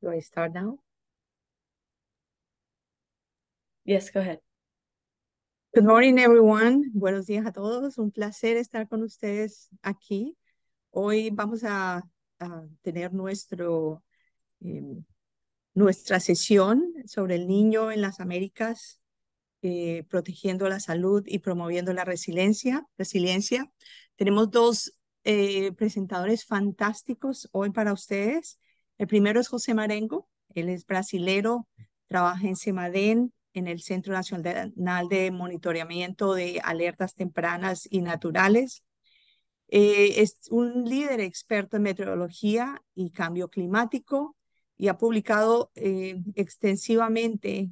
Do I start now? Yes, go ahead. Good morning, everyone. Buenos días a todos. Un placer estar con ustedes aquí. Hoy vamos a, tener nuestro, em, nuestra sesión sobre el niño en las Américas, eh, protegiendo la salud y promoviendo la resiliencia. resiliencia. Tenemos dos eh, presentadores fantásticos hoy para ustedes. El primero es José Marengo, él es brasilero, trabaja en CEMADEN, en el Centro Nacional de Monitoreamiento de Alertas Tempranas y Naturales. Eh, es un líder experto en meteorología y cambio climático y ha publicado eh, extensivamente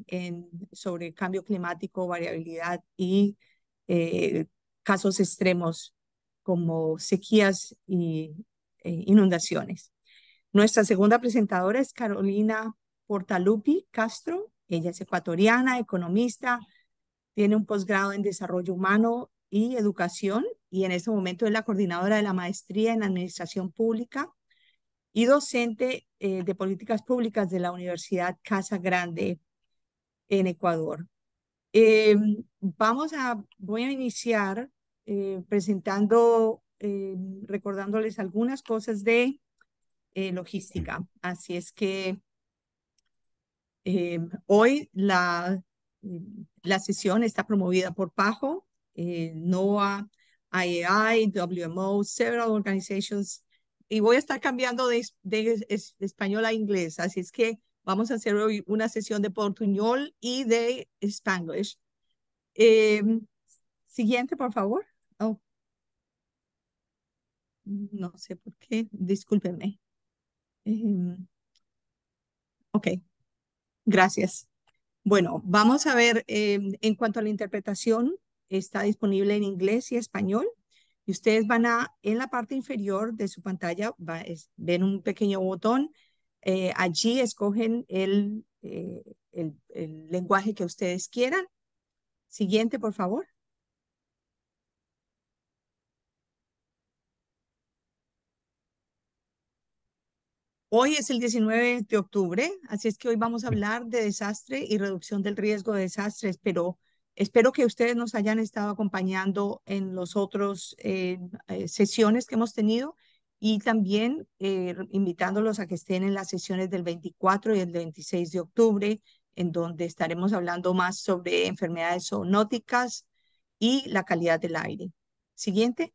sobre cambio climático, variabilidad y eh, casos extremos como sequías y inundaciones. Nuestra segunda presentadora es Carolina Portalupi Castro. Ella es ecuatoriana, economista, tiene un posgrado en desarrollo humano y educación y en este momento es la coordinadora de la maestría en administración pública y docente eh, de políticas públicas de la Universidad Casa Grande en Ecuador. Em, vamos a, voy a iniciar eh, presentando, em, recordándoles algunas cosas de eh, logística. Así es que em, hoy la, la sesión está promovida por PAJO, eh, NOAA, IAI, WMO, several organizations. Y voy a estar cambiando de, español a inglés, así es que vamos a hacer hoy una sesión de portuñol y de spanglish. Em, siguiente, por favor. Oh. No sé por qué, discúlpenme. Em, ok, gracias. Bueno, vamos a ver, em, en cuanto a la interpretación, está disponible en inglés y español. Y ustedes van a, en la parte inferior de su pantalla, ven un pequeño botón. Eh, allí escogen eh, el, el lenguaje que ustedes quieran. Siguiente, por favor. Hoy es el 19 de octubre, así es que hoy vamos a hablar de desastre y reducción del riesgo de desastres, pero espero que ustedes nos hayan estado acompañando en los otros eh, eh, sesiones que hemos tenido y también eh, invitándolos a que estén en las sesiones del 24 y el 26 de octubre, en donde estaremos hablando más sobre enfermedades zoonóticas y la calidad del aire. Siguiente.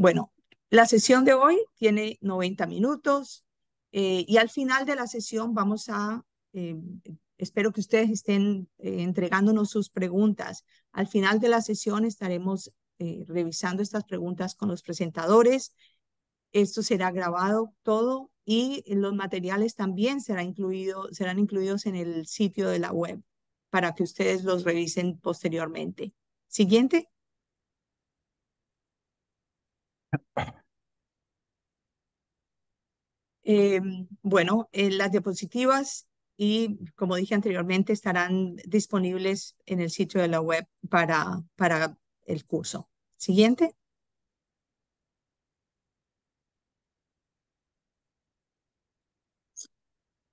Bueno, la sesión de hoy tiene 90 minutos eh, y al final de la sesión vamos a, eh, espero que ustedes estén eh, entregándonos sus preguntas. Al final de la sesión estaremos revisando estas preguntas con los presentadores. Esto será grabado todo y los materiales también será incluido, serán incluidos en el sitio de la web para que ustedes los revisen posteriormente. Siguiente. Em, bueno, las diapositivas y, como dije anteriormente, estarán disponibles en el sitio de la web para, para el curso. Siguiente.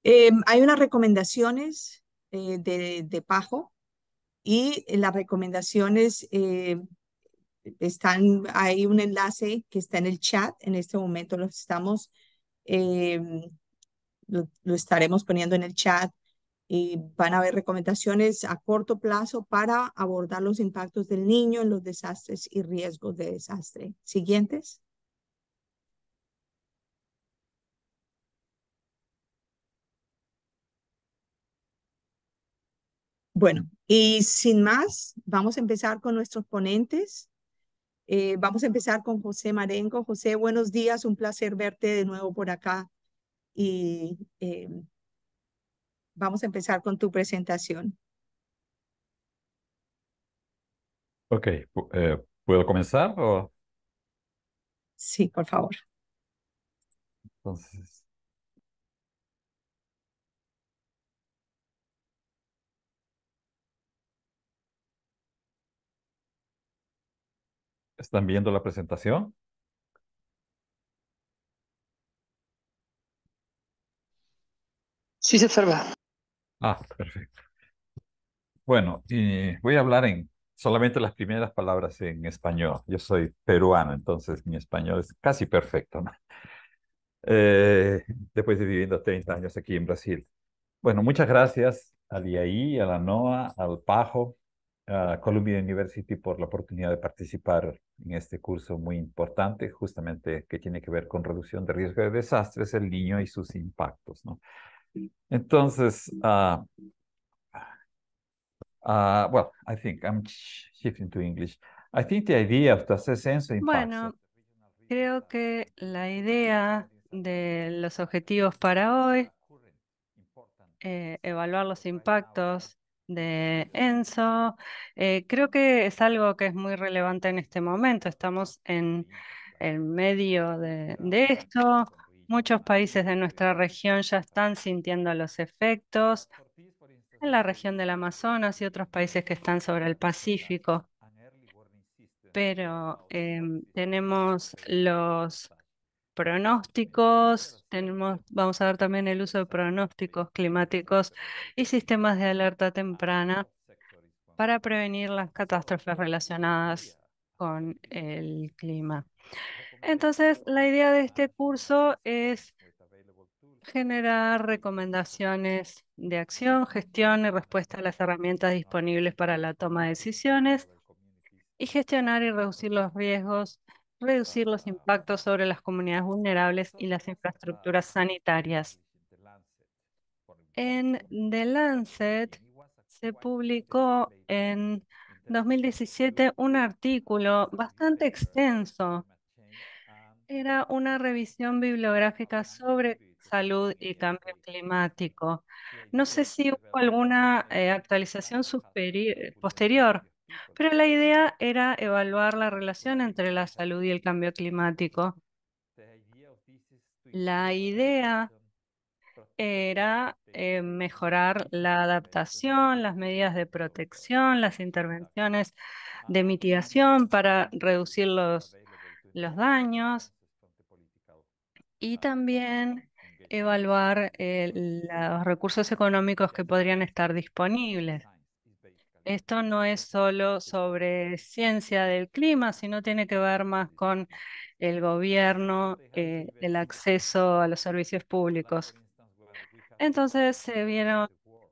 Em, hay unas recomendaciones eh, de, de, Pajo y las recomendaciones em, están, hay un enlace que está en el chat. En este momento lo estamos, eh, lo, lo, estaremos poniendo en el chat. Y van a haber recomendaciones a corto plazo para abordar los impactos del niño en los desastres y riesgos de desastre. Siguientes. Bueno, y sin más, vamos a empezar con nuestros ponentes. Eh, vamos a empezar con José Marenco. José, buenos días, un placer verte de nuevo por acá. Y eh, vamos a empezar con tu presentación. Ok, eh, ¿puedo comenzar? Sí, por favor. Entonces, ¿Están viendo la presentación? Sí, se observa. Ah, perfecto. Bueno, y voy a hablar en solamente las primeras palabras en español. Yo soy peruano, entonces mi español es casi perfecto. Eh, después de viviendo 30 años aquí en Brasil. Bueno, muchas gracias a IAI, a la NOA, al PAJO, Columbia University por la oportunidad de participar en este curso muy importante, justamente que tiene que ver con reducción de riesgo de desastres, el niño y sus impactos. ¿no? Entonces, uh, I think I'm shifting to English. I think the idea bueno, creo que la idea de los objetivos para hoy, eh, evaluar los impactos de Enzo. Eh, creo que es algo que es muy relevante en este momento. Estamos en el medio de, esto. Muchos países de nuestra región ya están sintiendo los efectos en la región del Amazonas y otros países que están sobre el Pacífico. Pero em, tenemos los pronósticos, tenemos, vamos a ver también el uso de pronósticos climáticos y sistemas de alerta temprana para prevenir las catástrofes relacionadas con el clima. Entonces, la idea de este curso es generar recomendaciones de acción, gestión y respuesta a las herramientas disponibles para la toma de decisiones y gestionar y reducir los riesgos reducir los impactos sobre las comunidades vulnerables y las infraestructuras sanitarias. En The Lancet se publicó en 2017 un artículo bastante extenso. Era una revisión bibliográfica sobre salud y cambio climático. No sé si hubo alguna eh, actualización posterior, pero la idea era evaluar la relación entre la salud y el cambio climático. La idea era eh, mejorar la adaptación, las medidas de protección, las intervenciones de mitigación para reducir los, daños y también evaluar eh, los recursos económicos que podrían estar disponibles. Esto no es solo sobre ciencia del clima, sino tiene que ver más con el gobierno, eh, el acceso a los servicios públicos. Entonces se vieron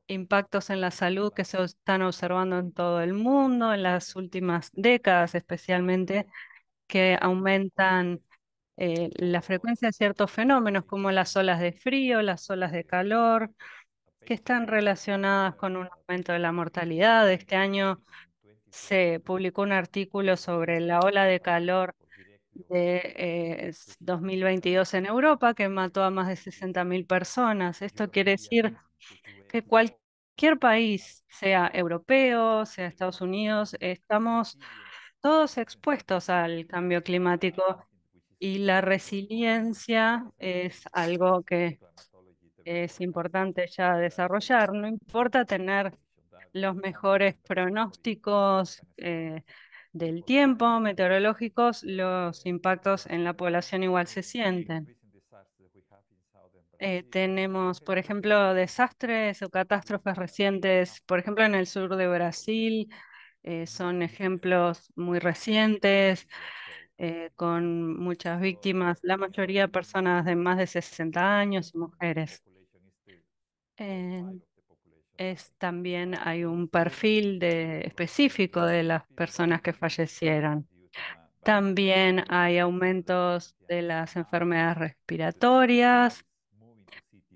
impactos en la salud que se están observando en todo el mundo en las últimas décadas, especialmente que aumentan eh, la frecuencia de ciertos fenómenos como las olas de frío, las olas de calor, que están relacionadas con un aumento de la mortalidad. Este año se publicó un artículo sobre la ola de calor de 2022 eh, en Europa que mató a más de 60.000 personas. Esto quiere decir que cualquier país, sea europeo, sea Estados Unidos, estamos todos expuestos al cambio climático y la resiliencia es algo que es importante ya desarrollar. No importa tener los mejores pronósticos eh, del tiempo meteorológicos, los impactos en la población igual se sienten. Eh, tenemos, por ejemplo, desastres o catástrofes recientes, por ejemplo, en el sur de Brasil, eh, son ejemplos muy recientes, con muchas víctimas, la mayoría personas de más de 60 años y mujeres también hay un perfil de, específico de las personas que fallecieron. También hay aumentos de las enfermedades respiratorias.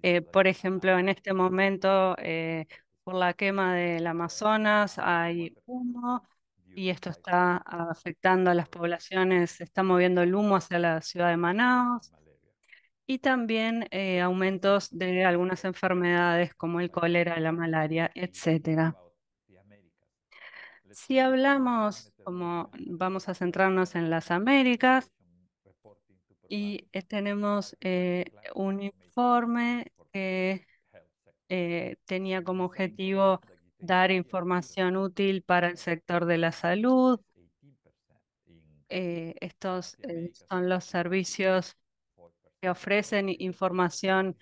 Eh, por ejemplo, en este momento, eh, por la quema del Amazonas, hay humo y esto está afectando a las poblaciones. Se está moviendo el humo hacia la ciudad de Manaus y también eh, aumentos de algunas enfermedades como el cólera, la malaria, etc. Si hablamos, como vamos a centrarnos en las Américas, y eh, tenemos eh, un informe que tenía como objetivo dar información útil para el sector de la salud. estos son los servicios que ofrecen información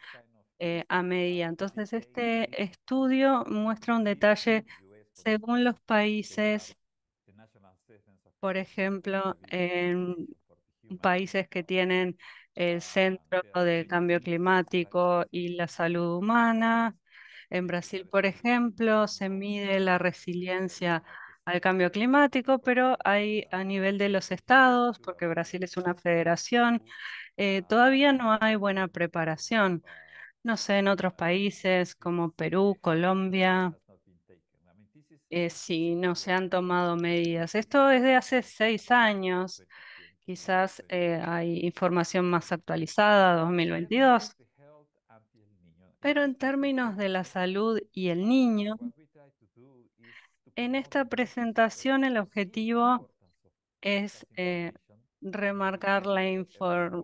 eh, a medida. Entonces, este estudio muestra un detalle según los países, por ejemplo, en países que tienen el Centro de Cambio Climático y la Salud Humana. En Brasil, por ejemplo, se mide la resiliencia al cambio climático, pero hay a nivel de los estados, porque Brasil es una federación, eh, todavía no hay buena preparación. No sé, en otros países como Perú, Colombia, eh, si no se han tomado medidas. Esto es de hace seis años. Quizás eh, hay información más actualizada, 2022. Pero en términos de la salud y el niño, en esta presentación el objetivo es remarcar la,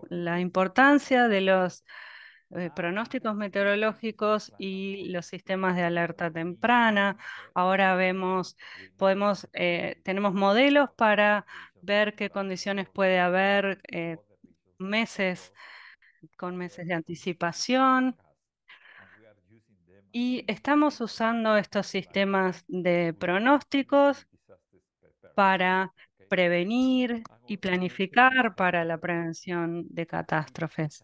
la importancia de los eh, pronósticos meteorológicos y los sistemas de alerta temprana. Ahora vemos, podemos, eh, tenemos modelos para ver qué condiciones puede haber eh, meses con meses de anticipación. Y estamos usando estos sistemas de pronósticos para prevenir y planificar para la prevención de catástrofes.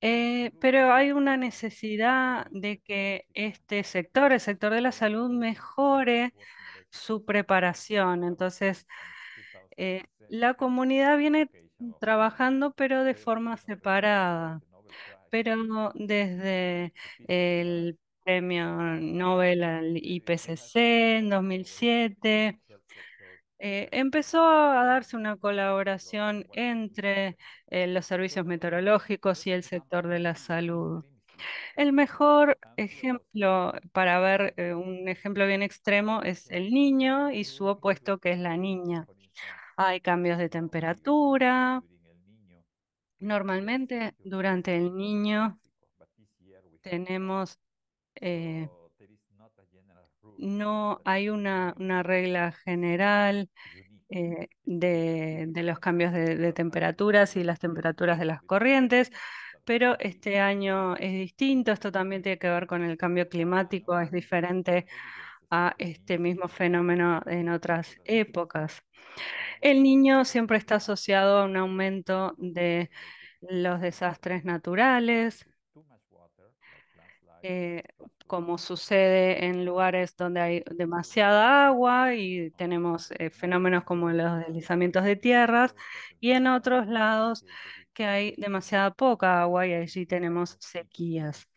Eh, pero hay una necesidad de que este sector, el sector de la salud, mejore su preparación. Entonces, eh, eh. la comunidad viene trabajando, pero de forma separada. Pero desde el premio Nobel al IPCC en 2007, eh, empezó a darse una colaboración entre eh, los servicios meteorológicos y el sector de la salud. El mejor ejemplo para ver eh, un ejemplo bien extremo es el niño y su opuesto que es la niña. Hay cambios de temperatura. Normalmente durante el niño tenemos no hay una, regla general eh, de, los cambios de, temperaturas y las temperaturas de las corrientes, pero este año es distinto, esto también tiene que ver con el cambio climático, es diferente a este mismo fenómeno en otras épocas. El niño siempre está asociado a un aumento de los desastres naturales, eh, como sucede en lugares donde hay demasiada agua y tenemos eh, fenómenos como los deslizamientos de tierras, y en otros lados que hay demasiada poca agua y allí tenemos sequías.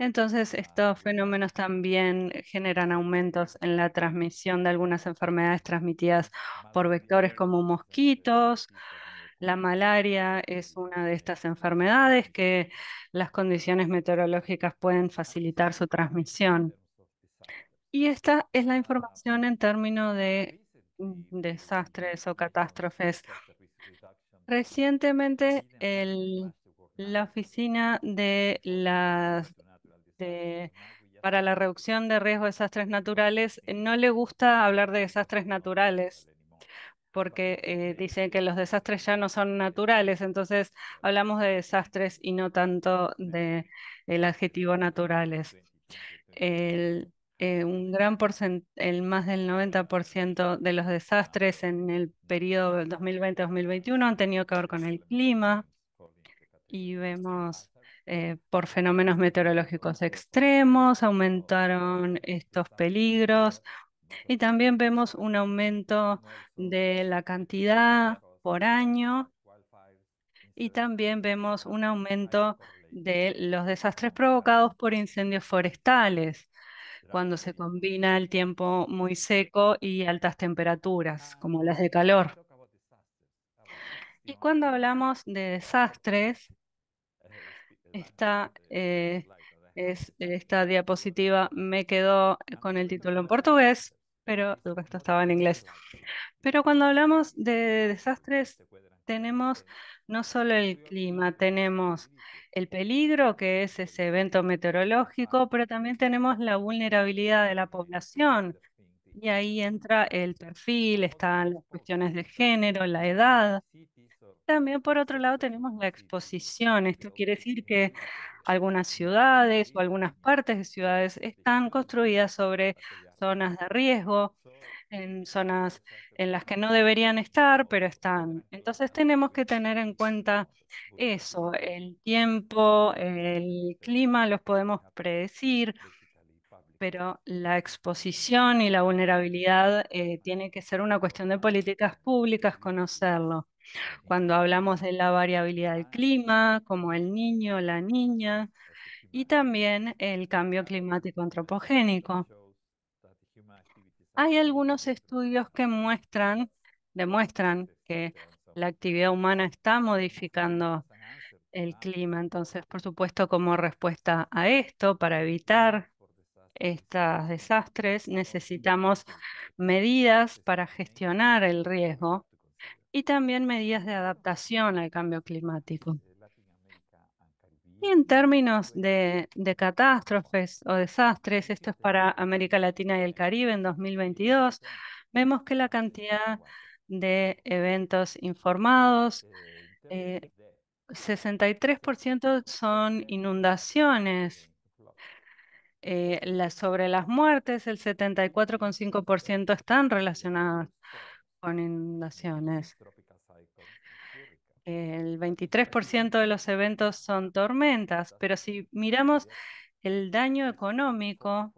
Entonces, estos fenómenos también generan aumentos en la transmisión de algunas enfermedades transmitidas por vectores como mosquitos, la malaria es una de estas enfermedades que las condiciones meteorológicas pueden facilitar su transmisión. Y esta es la información en términos de desastres o catástrofes. Recientemente, la Oficina de las para la Reducción de Riesgo de Desastres Naturales eh, no le gusta hablar de desastres naturales porque eh, dicen que los desastres ya no son naturales, entonces hablamos de desastres y no tanto del adjetivo naturales. Eh, un gran el más del 90% de los desastres en el periodo 2020-2021 han tenido que ver con el clima y vemos eh, por fenómenos meteorológicos extremos, aumentaron estos peligros, y también vemos un aumento de la cantidad por año y también vemos un aumento de los desastres provocados por incendios forestales cuando se combina el tiempo muy seco y altas temperaturas, como las de calor. Y cuando hablamos de desastres, esta, eh, es, esta diapositiva me quedó con el título en portugués, pero el estaba en inglés. Pero cuando hablamos de desastres, tenemos em, no solo el clima, tenemos el peligro, que es ese evento meteorológico, pero también tenemos la vulnerabilidad de la población. Y ahí entra el perfil, están las cuestiones de género, la edad. También por otro lado tenemos la exposición. Esto quiere decir que algunas ciudades o algunas partes de ciudades están construidas sobre zonas de riesgo, en zonas en las que no deberían estar, pero están. Entonces tenemos que tener en cuenta eso, el tiempo, el clima, los podemos predecir, pero la exposición y la vulnerabilidad eh, tiene que ser una cuestión de políticas públicas, conocerlo. Cuando hablamos de la variabilidad del clima, como el niño, la niña, y también el cambio climático antropogénico. Hay algunos estudios que muestran, demuestran que la actividad humana está modificando el clima. Entonces, por supuesto, como respuesta a esto, para evitar estos desastres, necesitamos medidas para gestionar el riesgo y también medidas de adaptación al cambio climático. Y en términos de, catástrofes o desastres, esto es para América Latina y el Caribe en 2022, vemos que la cantidad de eventos informados, 63% eh, son inundaciones. Eh, sobre las muertes, el 74,5% están relacionadas con inundaciones el 23% de los eventos son tormentas, pero si miramos el daño económico,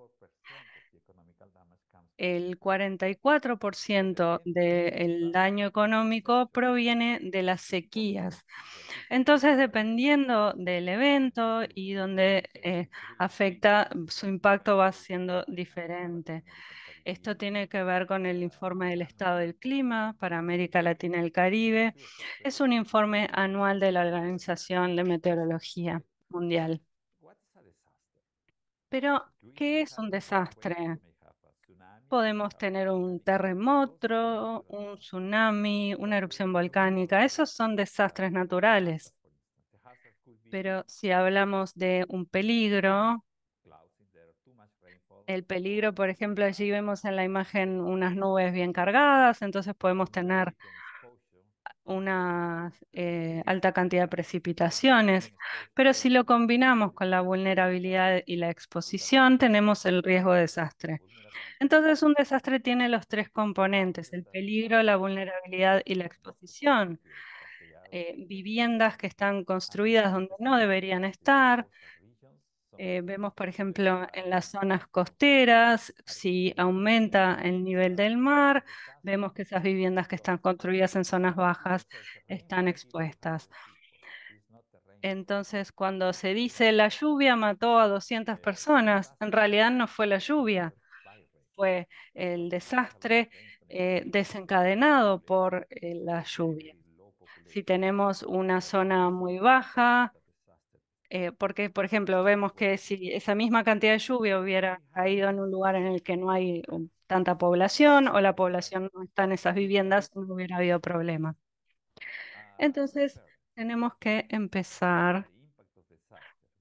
el 44% del daño económico proviene de las sequías. Entonces, dependiendo del evento y donde afecta, su impacto va siendo diferente. Esto tiene que ver con el informe del estado del clima para América Latina y el Caribe. Es un informe anual de la Organización de Meteorología Mundial. Pero, ¿qué es un desastre? Podemos tener un terremoto, un tsunami, una erupción volcánica. Esos son desastres naturales. Pero si hablamos de un peligro, el peligro, por ejemplo, allí vemos en la imagen unas nubes bien cargadas, entonces podemos tener una eh, alta cantidad de precipitaciones, pero si lo combinamos con la vulnerabilidad y la exposición, tenemos el riesgo de desastre. Entonces, un desastre tiene los tres componentes, el peligro, la vulnerabilidad y la exposición. Eh, viviendas que están construidas donde no deberían estar, eh, vemos, por ejemplo, en las zonas costeras, si aumenta el nivel del mar, vemos que esas viviendas que están construidas en zonas bajas están expuestas. Entonces, cuando se dice la lluvia mató a 200 personas, en realidad no fue la lluvia, fue el desastre eh, desencadenado por eh, la lluvia. Si tenemos una zona muy baja, eh, porque, por ejemplo, vemos que si esa misma cantidad de lluvia hubiera caído en un lugar en el que no hay um, tanta población o la población no está en esas viviendas, no hubiera habido problema. Ah, Entonces, tenemos que empezar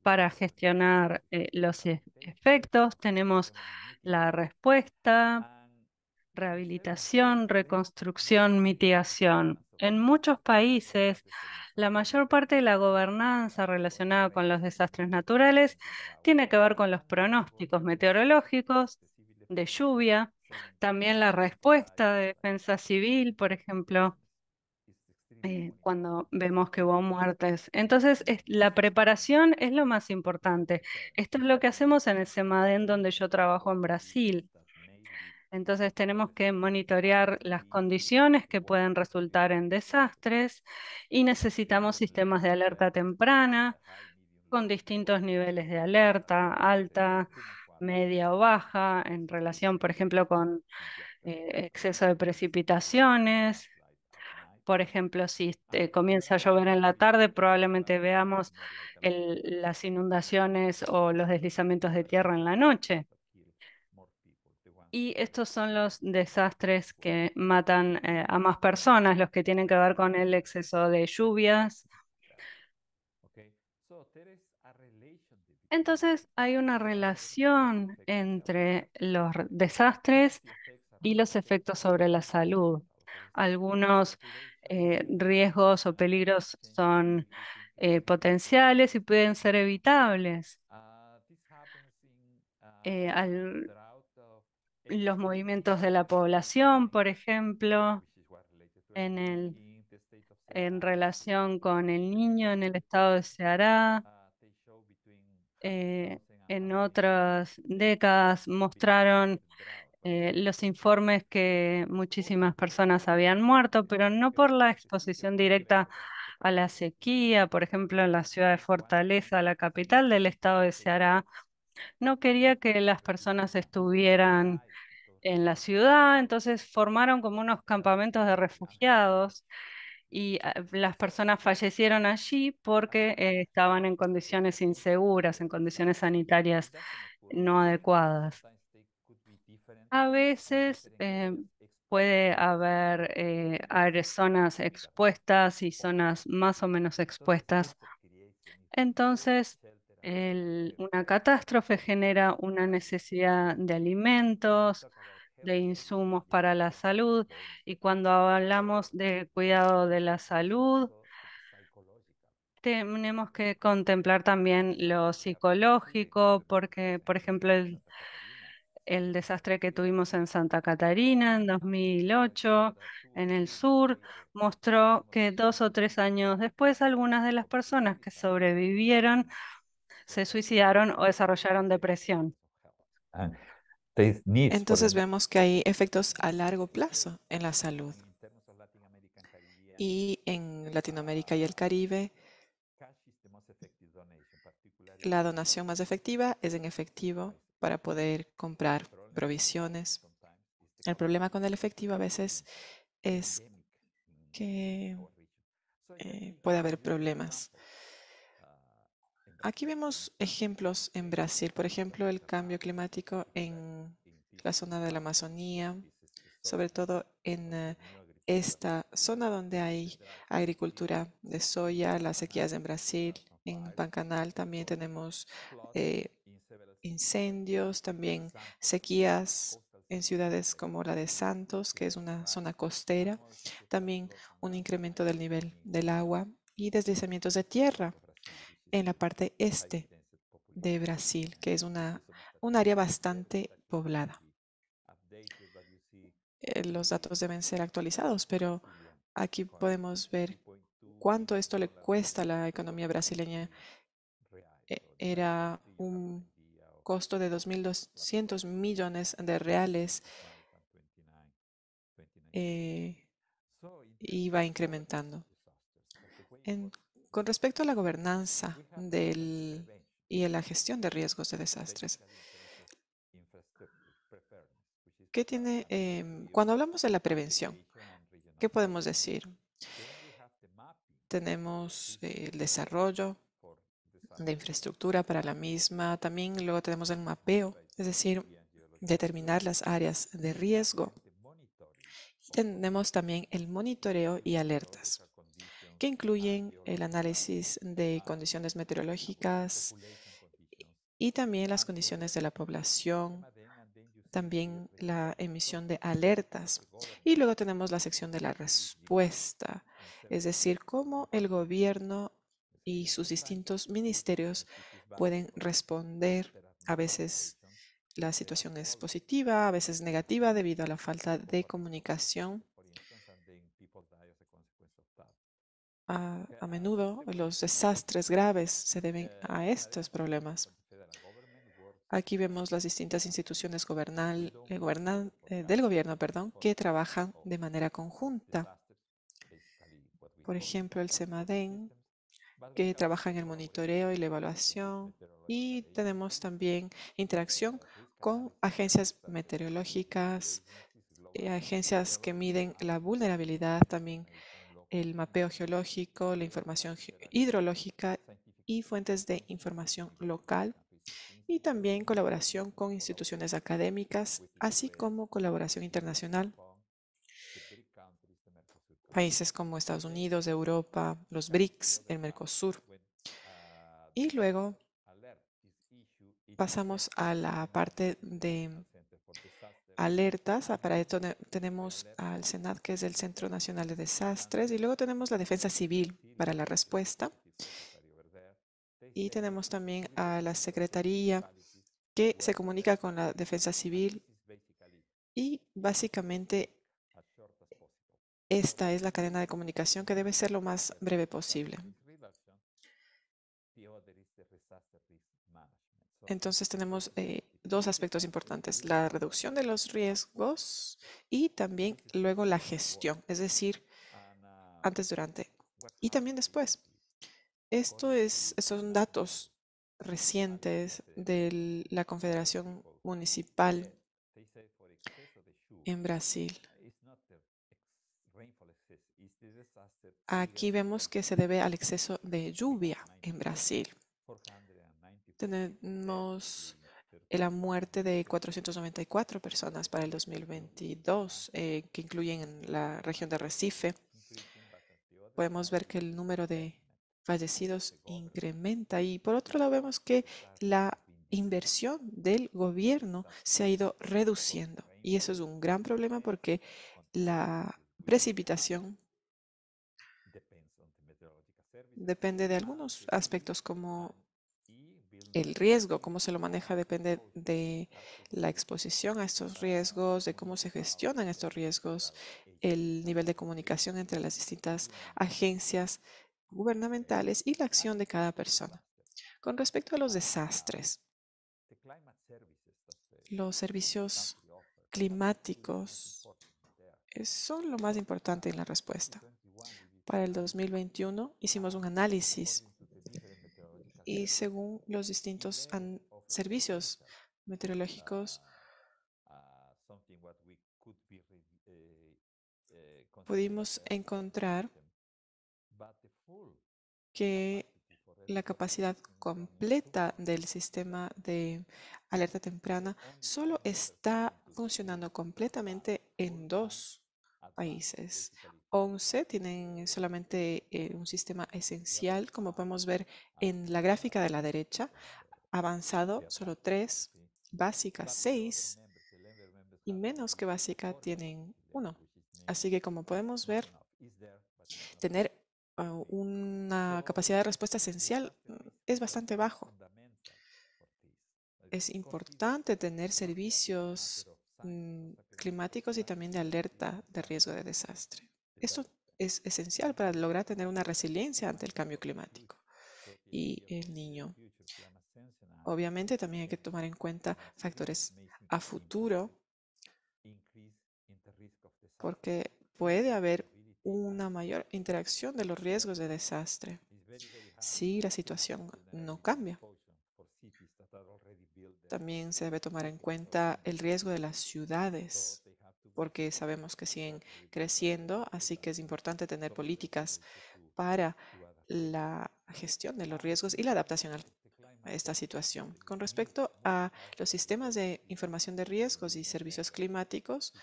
para gestionar eh, los e-, efectos, tenemos la respuesta, rehabilitación, reconstrucción, mitigación. En muchos países, la mayor parte de la gobernanza relacionada con los desastres naturales tiene que ver con los pronósticos meteorológicos, de lluvia, también la respuesta de defensa civil, por ejemplo, eh, cuando vemos que hubo muertes. Entonces, la preparación es lo más importante. Esto es lo que hacemos en el SEMADEN donde yo trabajo en Brasil. Entonces tenemos que monitorear las condiciones que pueden resultar en desastres y necesitamos sistemas de alerta temprana con distintos niveles de alerta, alta, media o baja, en relación, por ejemplo, con eh, exceso de precipitaciones. Por ejemplo, si eh, comienza a llover en la tarde, probablemente veamos las inundaciones o los deslizamientos de tierra en la noche y estos son los desastres que matan eh, a más personas, los que tienen que ver con el exceso de lluvias. Entonces hay una relación entre los desastres y los efectos sobre la salud. Algunos eh, riesgos o peligros son eh, potenciales y pueden ser evitables. Ah, ah, al, los este, movimientos de la población, por ejemplo, en, el, en relación con el niño en el estado de Ceará. Uh, eh, en otras décadas mostraron eh, los informes que muchísimas personas habían muerto, pero no por la exposición directa a la sequía, por ejemplo, en la ciudad de Fortaleza, la capital del estado de Ceará. No quería que las personas estuvieran en la ciudad, entonces formaron como unos campamentos de refugiados y ah, las personas fallecieron allí porque eh, estaban en condiciones inseguras, en condiciones sanitarias no adecuadas. A veces eh, puede haber eh, zonas expuestas y zonas más o menos expuestas. Entonces, una catástrofe genera una necesidad de alimentos, de insumos para la salud. Y cuando hablamos de cuidado de la salud, tenemos que contemplar también lo psicológico, porque, por ejemplo, el, desastre que tuvimos en Santa Catarina en 2008, en el sur, mostró que dos o tres años después algunas de las personas que sobrevivieron se suicidaron o desarrollaron depresión. Ah, entonces vemos que hay efectos a largo plazo en la salud. Y en Latinoamérica y el Caribe, la donación más efectiva es en efectivo para poder comprar provisiones. El problema con el efectivo a veces es que eh, puede haber problemas. Aquí vemos ejemplos en Brasil, por ejemplo, el cambio climático en la zona de la Amazonía, sobre todo en eh, esta zona donde hay agricultura de soya, las sequías en Brasil, en Pancanal también tenemos eh, incendios, también sequías en ciudades como la de Santos, que es una zona costera, también un incremento del nivel del agua y deslizamientos de tierra en la parte este de Brasil, que es una, un área bastante poblada. Eh, los datos deben ser actualizados, pero aquí podemos ver cuánto esto le cuesta a la economía brasileña. E, era un costo de 2.200 millones de reales. Eh, y va incrementando. En con respecto a la gobernanza y a la gestión de riesgos de desastres, tiene, em, cuando hablamos de la prevención, ¿qué podemos decir? Tenemos el desarrollo de infraestructura para la misma, también luego tenemos el mapeo, es decir, determinar las áreas de riesgo. Y tenemos también el monitoreo y alertas que incluyen el análisis de condiciones meteorológicas y también las condiciones de la población, también la emisión de alertas. Y luego tenemos la sección de la respuesta, es decir, cómo el gobierno y sus distintos ministerios pueden responder. A veces la situación es positiva, a veces negativa debido a la falta de comunicación a, menudo los desastres graves se deben a estos problemas. Aquí vemos las distintas instituciones eh, eh, del gobierno que trabajan de manera conjunta. Por ejemplo, el CEMADEN, que trabaja en el monitoreo y la evaluación. Y tenemos también interacción con agencias meteorológicas, y eh, agencias que miden la vulnerabilidad, también el mapeo geológico, la información hidrológica y fuentes de información local y también colaboración con instituciones académicas, así como colaboración internacional. Países como Estados Unidos, Europa, los BRICS, el Mercosur. Y luego pasamos a la parte de alertas. Ah, para esto tenemos al Senat, que es el Centro Nacional de Desastres, y luego tenemos la Defensa Civil para la respuesta. Y tenemos también a la Secretaría que se comunica con la Defensa Civil y básicamente esta es la cadena de comunicación que debe ser lo más breve posible. Entonces tenemos eh, dos aspectos importantes, la reducción de los riesgos y también luego la gestión, es decir, antes, durante y también después. Esto es, son datos recientes de la Confederación Municipal en Brasil. Aquí vemos que se debe al exceso de lluvia en Brasil. Tenemos la muerte de 494 personas para el 2022, eh, que incluyen la región de Recife. Podemos ver que el número de fallecidos incrementa y por otro lado vemos que la inversión del gobierno se ha ido reduciendo y eso es un gran problema porque la precipitación depende de algunos aspectos como el riesgo, cómo se lo maneja depende de la exposición a estos riesgos, de cómo se gestionan estos riesgos, el nivel de comunicación entre las distintas agencias gubernamentales y la acción de cada persona. Con respecto a los desastres, los servicios climáticos eh, son lo más importante en la respuesta. Para el 2021 hicimos un análisis y según los distintos servicios meteorológicos pudimos encontrar que la capacidad completa del sistema de alerta temprana solo está funcionando completamente en dos países, 11 tienen solamente eh, un sistema esencial, como podemos ver en la gráfica de la derecha, avanzado solo tres, básica 6 y menos que básica tienen uno. Así que como podemos ver, tener ah, una capacidad de respuesta esencial mm, es bastante bajo. Es importante tener servicios mm, climáticos y también de alerta de riesgo de desastre. Esto es esencial para lograr tener una resiliencia ante el cambio climático. Y el niño. Obviamente también hay que tomar en cuenta factores a futuro porque puede haber una mayor interacción de los riesgos de desastre si la situación no cambia. También se debe tomar en cuenta el riesgo de las ciudades porque sabemos que siguen creciendo, así que es importante tener políticas para la gestión de los riesgos y la adaptación a esta situación. Con respecto a los sistemas de información de riesgos y servicios climáticos,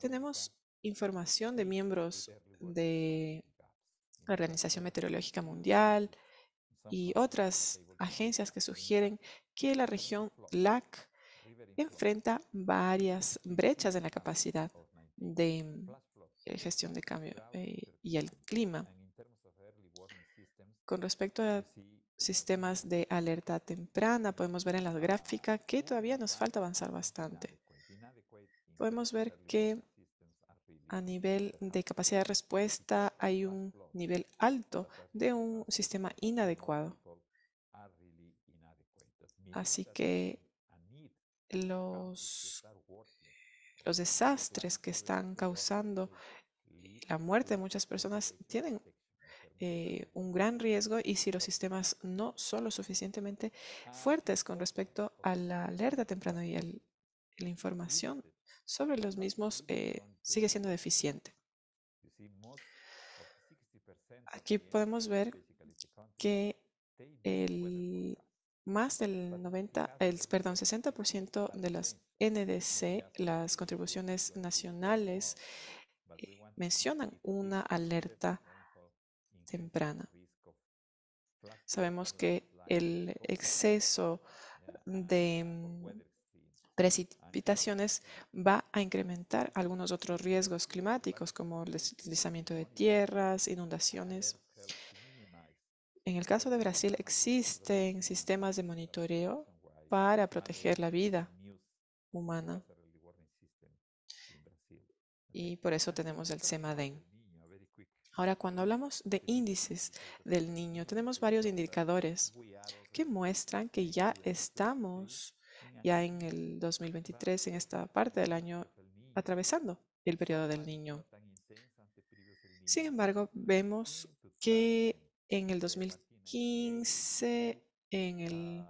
tenemos información de miembros de la Organización Meteorológica Mundial y otras agencias que sugieren que la región LAC enfrenta varias brechas en la capacidad de eh, gestión de cambio eh, y el clima. Con respecto a sistemas de alerta temprana, podemos ver en la gráfica que todavía nos falta avanzar bastante. Podemos ver que a nivel de capacidad de respuesta hay un nivel alto de un sistema inadecuado. Así que los, los desastres que están causando la muerte de muchas personas tienen eh, un gran riesgo y si los sistemas no son lo suficientemente ah, fuertes con respecto a la alerta temprana y la información sobre los mismos eh, sigue siendo deficiente. Aquí podemos ver que el más del 90, el, perdón, 60% de las NDC, las contribuciones nacionales, eh, mencionan una alerta temprana. Sabemos que el exceso de mm, precipitaciones va a incrementar algunos otros riesgos climáticos como el deslizamiento de tierras, inundaciones. En el caso de Brasil existen sistemas de monitoreo para proteger la vida humana. Y por eso tenemos el SEMADEN. Ahora, cuando hablamos de índices del niño, tenemos varios indicadores que muestran que ya estamos, ya en el 2023, en esta parte del año, atravesando el periodo del niño. Sin embargo, vemos que en el 2015, en el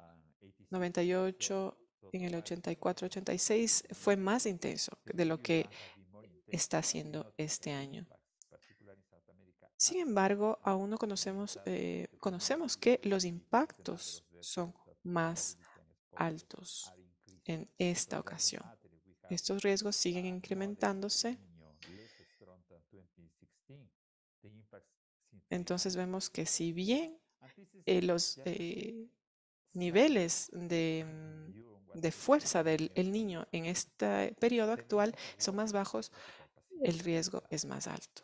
98, en el 84, 86, fue más intenso de lo que está haciendo este año. Sin embargo, aún no conocemos, eh, conocemos que los impactos son más altos en esta ocasión. Estos riesgos siguen incrementándose Entonces vemos que si bien ah, eh, los eh, niveles de, ah, mm, fuerza del niño en este periodo actual son más bajos, el riesgo es más alto.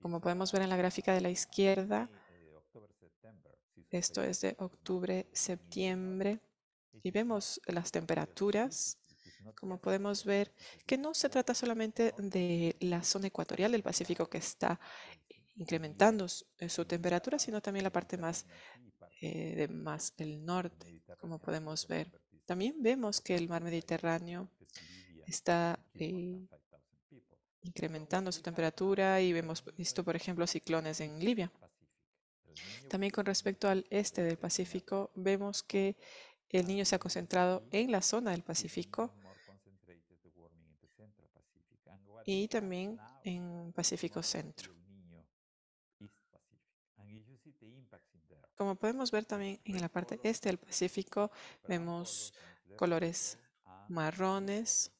Como podemos ver en la gráfica de la izquierda, eh, esto es de octubre, septiembre, y vemos las temperaturas como podemos ver, que no se trata solamente de la zona ecuatorial del Pacífico que está incrementando eh, su, temperatura, sino también la parte más, eh, más el norte, como podemos ver. También vemos que el mar Mediterráneo está eh, incrementando su temperatura y vemos visto, por ejemplo, ciclones en Libia. También con respecto al este del Pacífico, vemos que el niño se ha concentrado en la zona del Pacífico y también en Pacífico Centro. Como podemos ver también en la parte este del Pacífico, vemos colores marrones,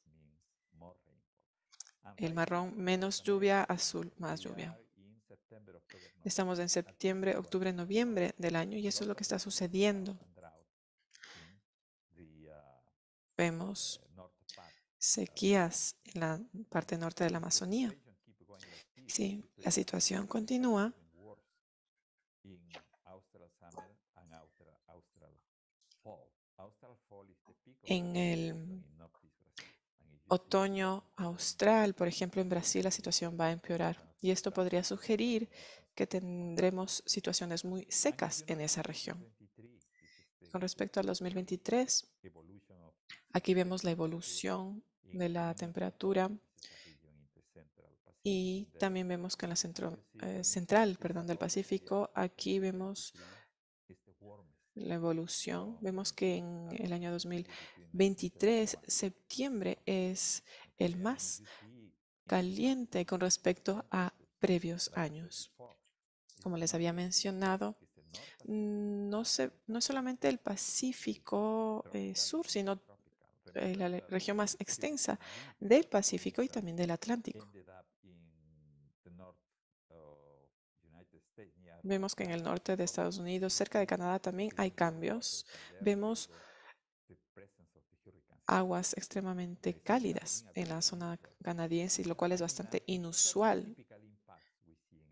el marrón menos lluvia, azul más lluvia. Estamos en septiembre, octubre, noviembre del año y eso es lo que está sucediendo. Vemos sequías en la parte norte de la Amazonía. Si la situación continúa, en el otoño austral, por ejemplo, en Brasil la situación va a empeorar y esto podría sugerir que tendremos situaciones muy secas en esa región. Con respecto al 2023, Aquí vemos la evolución de la temperatura y también vemos que en la eh, central del Pacífico, aquí vemos la evolución. Vemos que en el año 2023, septiembre es el más caliente con respecto a previos años. Como les había mencionado, no, solamente el Pacífico eh, Sur, sino la región más extensa del Pacífico y también del Atlántico. Vemos que en el norte de Estados Unidos, cerca de Canadá, también hay cambios. Vemos aguas extremadamente cálidas en la zona canadiense, lo cual es bastante inusual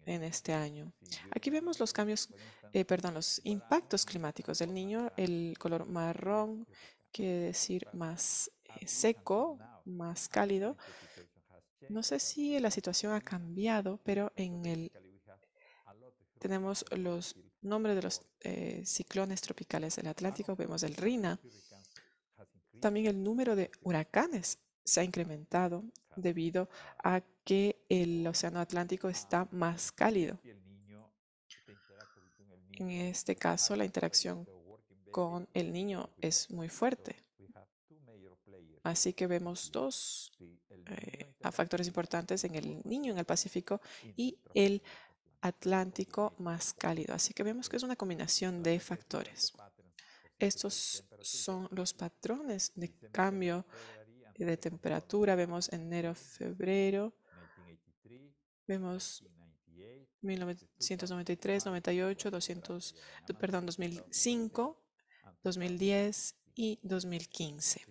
en este año. Aquí vemos los cambios, eh, perdón, los impactos climáticos del niño, el color marrón quiere decir más eh, seco, más cálido. No sé si la situación ha cambiado, pero en el tenemos los nombres de los eh, ciclones tropicales del Atlántico, vemos el Rina. También el número de huracanes se ha incrementado debido a que el Océano Atlántico ah, está más cálido. En este caso, la interacción con el niño es muy fuerte. Así que vemos dos eh, factores importantes en el niño en el Pacífico y el Atlántico más cálido. Así que vemos que es una combinación de factores. Estos son los patrones de cambio de temperatura. Vemos enero, febrero. Vemos 1993, 98, 200, perdón, 2005 2010 y 2015.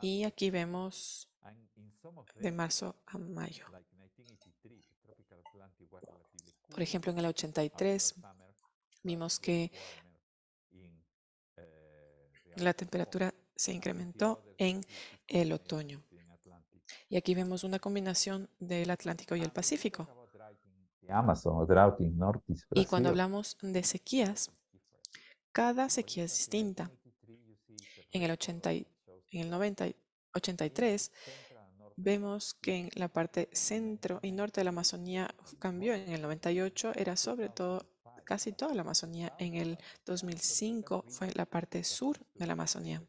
Y aquí vemos de marzo a mayo. Por ejemplo, en el 83 vimos que eh, la temperatura se incrementó en el otoño. Y aquí vemos una combinación del Atlántico y el Pacífico. Y cuando hablamos de sequías, cada sequía es distinta. En el, 80 en el 90 83 vemos que en la parte centro y norte de la Amazonía cambió. En el 98 era sobre todo casi toda la Amazonía. En el 2005 fue la parte sur de la Amazonía.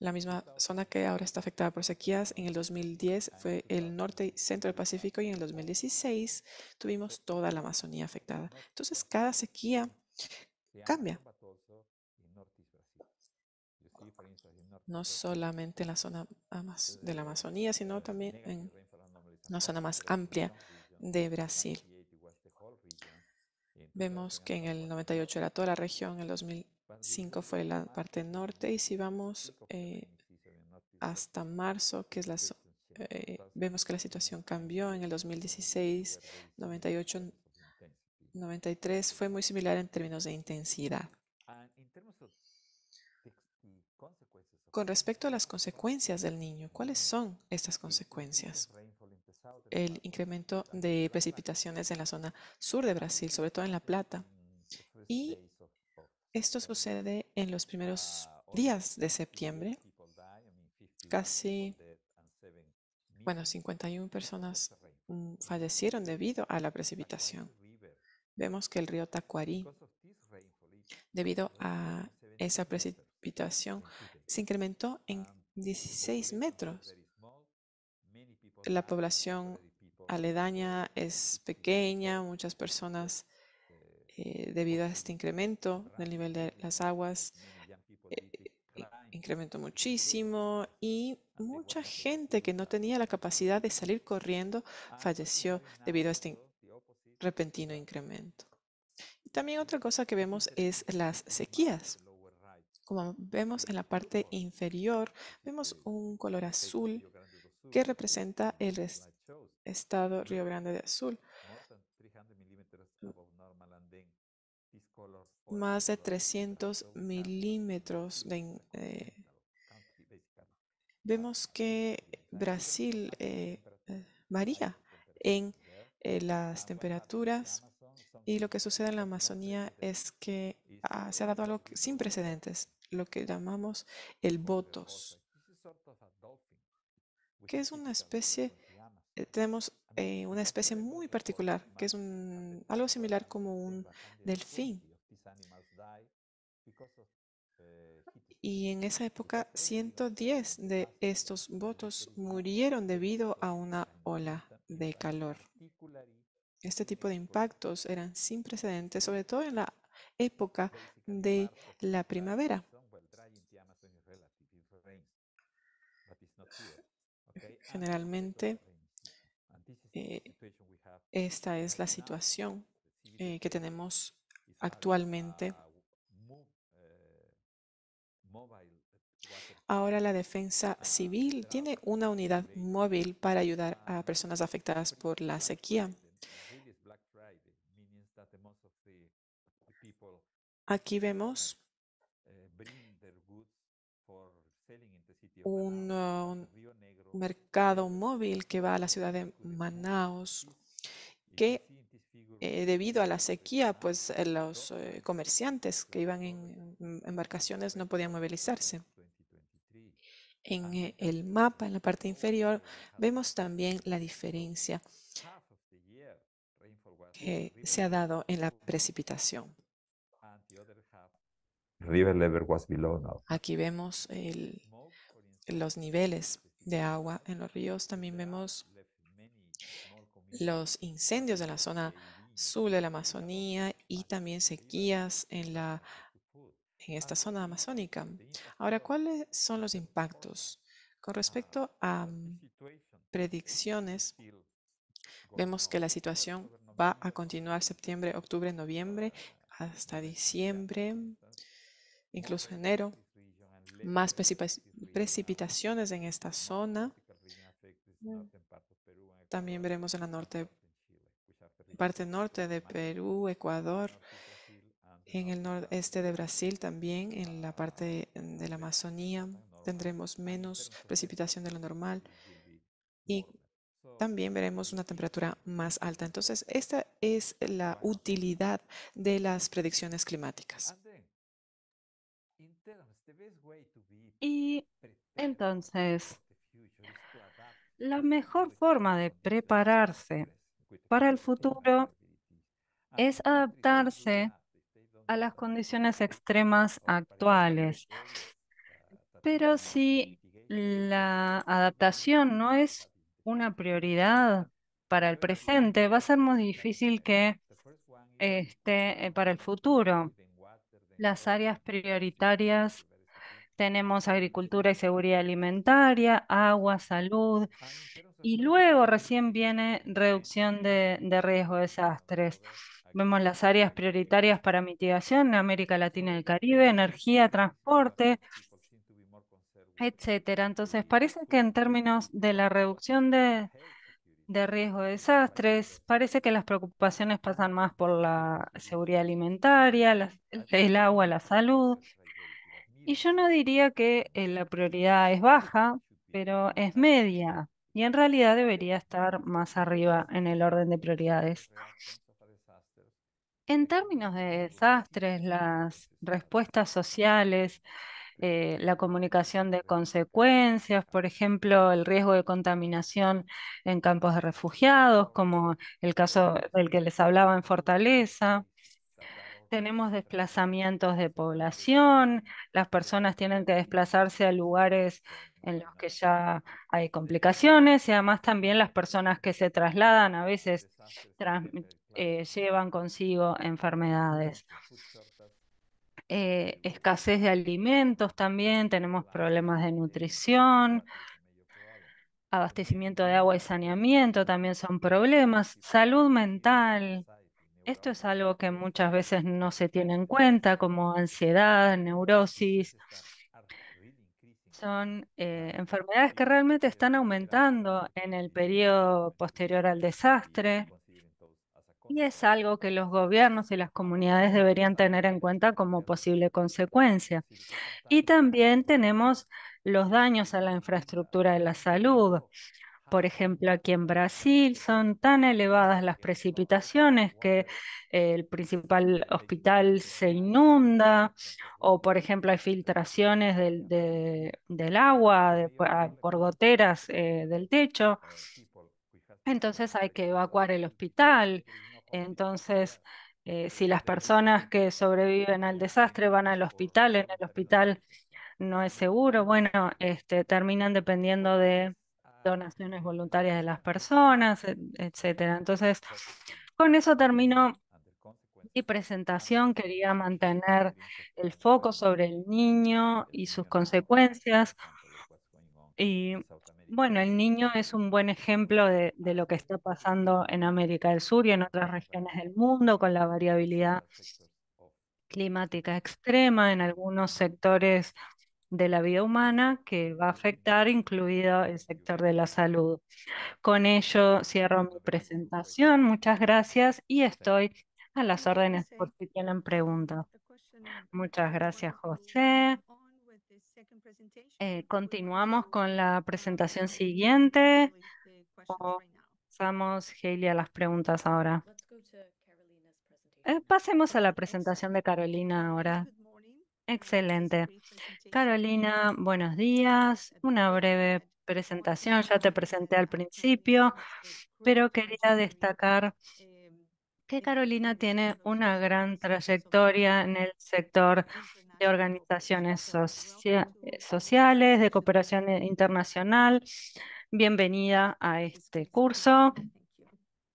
La misma zona que ahora está afectada por sequías en el 2010 fue el norte y centro del Pacífico y en el 2016 tuvimos toda la Amazonía afectada. Entonces, cada sequía cambia. No solamente en la zona de la Amazonía, sino también en una zona más amplia de Brasil. Vemos que en el 98 era toda la región, en el 2005 fue la parte norte y si vamos eh, hasta marzo, que es la eh, vemos que la situación cambió en el 2016, 98 93 fue muy similar en términos de intensidad. Ah, con respecto a las consecuencias del niño, ¿cuáles son estas consecuencias? El incremento de precipitaciones en la zona sur de Brasil, sobre todo en La Plata. Mm, y esto sucede en los primeros ah, días de septiembre. Casi, bueno, 51 personas mm, fallecieron debido a la precipitación vemos que el río Tacuarí, debido a esa precipitación, se incrementó en 16 metros. La población aledaña es pequeña, muchas personas eh, debido a este incremento del nivel de las aguas eh, eh, incrementó muchísimo y mucha gente que no tenía la capacidad de salir corriendo falleció debido a este incremento repentino incremento. Y también otra cosa que vemos es las sequías. Como vemos en la parte inferior, vemos un color azul que representa el estado Río Grande de Azul. Más de 300 milímetros de... Eh, vemos que Brasil eh, eh, varía en eh, las temperaturas. Y lo que sucede en la Amazonía es que ah, se ha dado algo sin precedentes, lo que llamamos el botos, que es una especie, eh, tenemos eh, una especie muy particular, que es algo similar como un delfín. Y en esa época, 110 de estos votos murieron debido a una ola de calor. Este tipo de impactos eran sin precedentes, sobre todo en la época de la primavera. Generalmente, eh, esta es la situación eh, que tenemos actualmente Ahora la defensa civil tiene una unidad móvil para ayudar a personas afectadas por la sequía. Aquí vemos un, uh, mercado móvil que va a la ciudad de Manaus, que eh, debido a la sequía, pues eh, los eh, comerciantes que iban en embarcaciones no podían movilizarse. En eh, el mapa, en la parte inferior, vemos también la diferencia que se ha dado en la precipitación. Aquí vemos los niveles de agua en los ríos. También vemos los incendios en la zona sur de la Amazonía y también sequías en la en esta zona amazónica. Ahora, ¿cuáles son los impactos? Con respecto a mm, predicciones, vemos que la situación va a continuar septiembre, octubre, noviembre, hasta diciembre, incluso enero. Más precipitaciones en esta zona. También veremos en la norte, parte norte de Perú, Ecuador en el noreste de Brasil también, en la parte de la Amazonía, tendremos menos precipitación de lo normal y también veremos una temperatura más alta. Entonces, esta es la utilidad de las predicciones climáticas. Y entonces, la mejor forma de prepararse para el futuro es adaptarse a las condiciones extremas actuales. Pero si la adaptación no es una prioridad para el presente, va a ser muy difícil que esté eh, para el futuro. Las áreas prioritarias tenemos agricultura y seguridad alimentaria, agua, salud, y luego recién viene reducción de, de riesgo de desastres. Vemos las áreas prioritarias para mitigación en América Latina y el Caribe, energía, transporte, etcétera. Entonces, parece que en términos de la reducción de, riesgo de desastres, parece que las preocupaciones pasan más por la seguridad alimentaria, el agua, la salud. Y yo no diría que eh, la prioridad es baja, pero es media y en realidad debería estar más arriba en el orden de prioridades. En términos de desastres, las respuestas sociales, eh, la comunicación de consecuencias, por ejemplo, el riesgo de contaminación en campos de refugiados, como el caso del que les hablaba en Fortaleza. Tenemos desplazamientos de población, las personas tienen que desplazarse a lugares en los que ya hay complicaciones y además también las personas que se trasladan a veces eh, llevan consigo enfermedades. Eh, escasez de alimentos también, tenemos problemas de nutrición, abastecimiento de agua y saneamiento también son problemas, salud mental, esto es algo que muchas veces no se tiene en cuenta, como ansiedad, neurosis. Son eh, enfermedades que realmente están aumentando en el periodo posterior al desastre. Y es algo que los gobiernos y las comunidades deberían tener en cuenta como posible consecuencia. Y también tenemos los daños a la infraestructura de la salud. Por ejemplo, aquí en Brasil son tan elevadas las precipitaciones que el principal hospital se inunda o, por ejemplo, hay filtraciones del, agua ah, por goteras eh, del techo. Entonces hay que evacuar el hospital entonces, eh, si las personas que sobreviven al desastre van al hospital, en el hospital no es seguro, bueno, este, terminan dependiendo de donaciones voluntarias de las personas, etcétera. Entonces, con eso termino mi presentación. Quería mantener el foco sobre el niño y sus consecuencias y bueno, el niño es un buen ejemplo de, lo que está pasando en América del Sur y en otras regiones del mundo con la variabilidad climática extrema en algunos sectores de la vida humana que va a afectar, incluido el sector de la salud. Con ello cierro mi presentación. Muchas gracias y estoy a las órdenes por si tienen preguntas. Muchas gracias, José. Eh, ¿Continuamos con la presentación siguiente pasamos, Haley, a las preguntas ahora? Eh, pasemos a la presentación de Carolina ahora. Excelente. Carolina, buenos días. Una breve presentación, ya te presenté al principio, pero quería destacar que Carolina tiene una gran trayectoria en el sector de organizaciones eh, sociales, de cooperación eh, internacional. Bienvenida a este curso.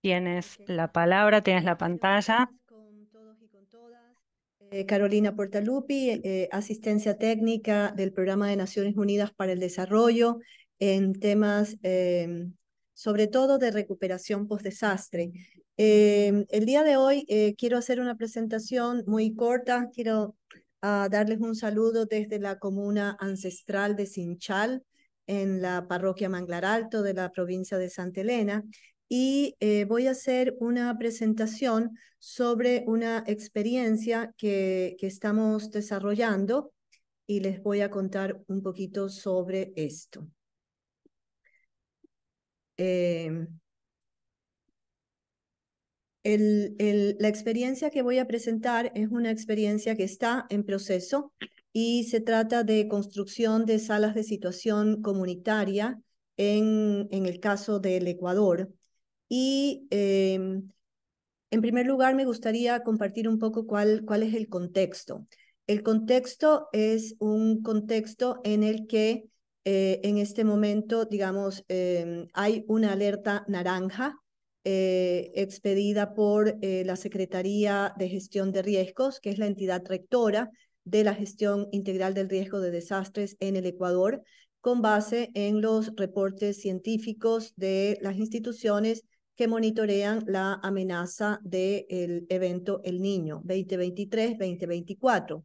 Tienes la palabra, tienes la pantalla. Eh, Carolina Portalupi, asistencia técnica del Programa de Naciones Unidas para el Desarrollo en temas em, sobre todo de recuperación post-desastre. Em, el día de hoy quiero hacer una presentación muy corta, quiero darles un saludo desde la comuna ancestral de Sinchal, en la parroquia Manglar Alto de la provincia de Santa Elena. Y eh, voy a hacer una presentación sobre una experiencia que, estamos desarrollando y les voy a contar un poquito sobre esto. Em, la experiencia que voy a presentar es una experiencia que está en proceso y se trata de construcción de salas de situación comunitaria en, en el caso del Ecuador. Y em, en primer lugar me gustaría compartir un poco cuál, cuál es el contexto. El contexto es un contexto en el que eh, en este momento, digamos, em, hay una alerta naranja eh, expedida por eh, la Secretaría de Gestión de Riesgos, que es la entidad rectora de la gestión integral del riesgo de desastres en el Ecuador, con base en los reportes científicos de las instituciones que monitorean la amenaza del evento El Niño 2023-2024.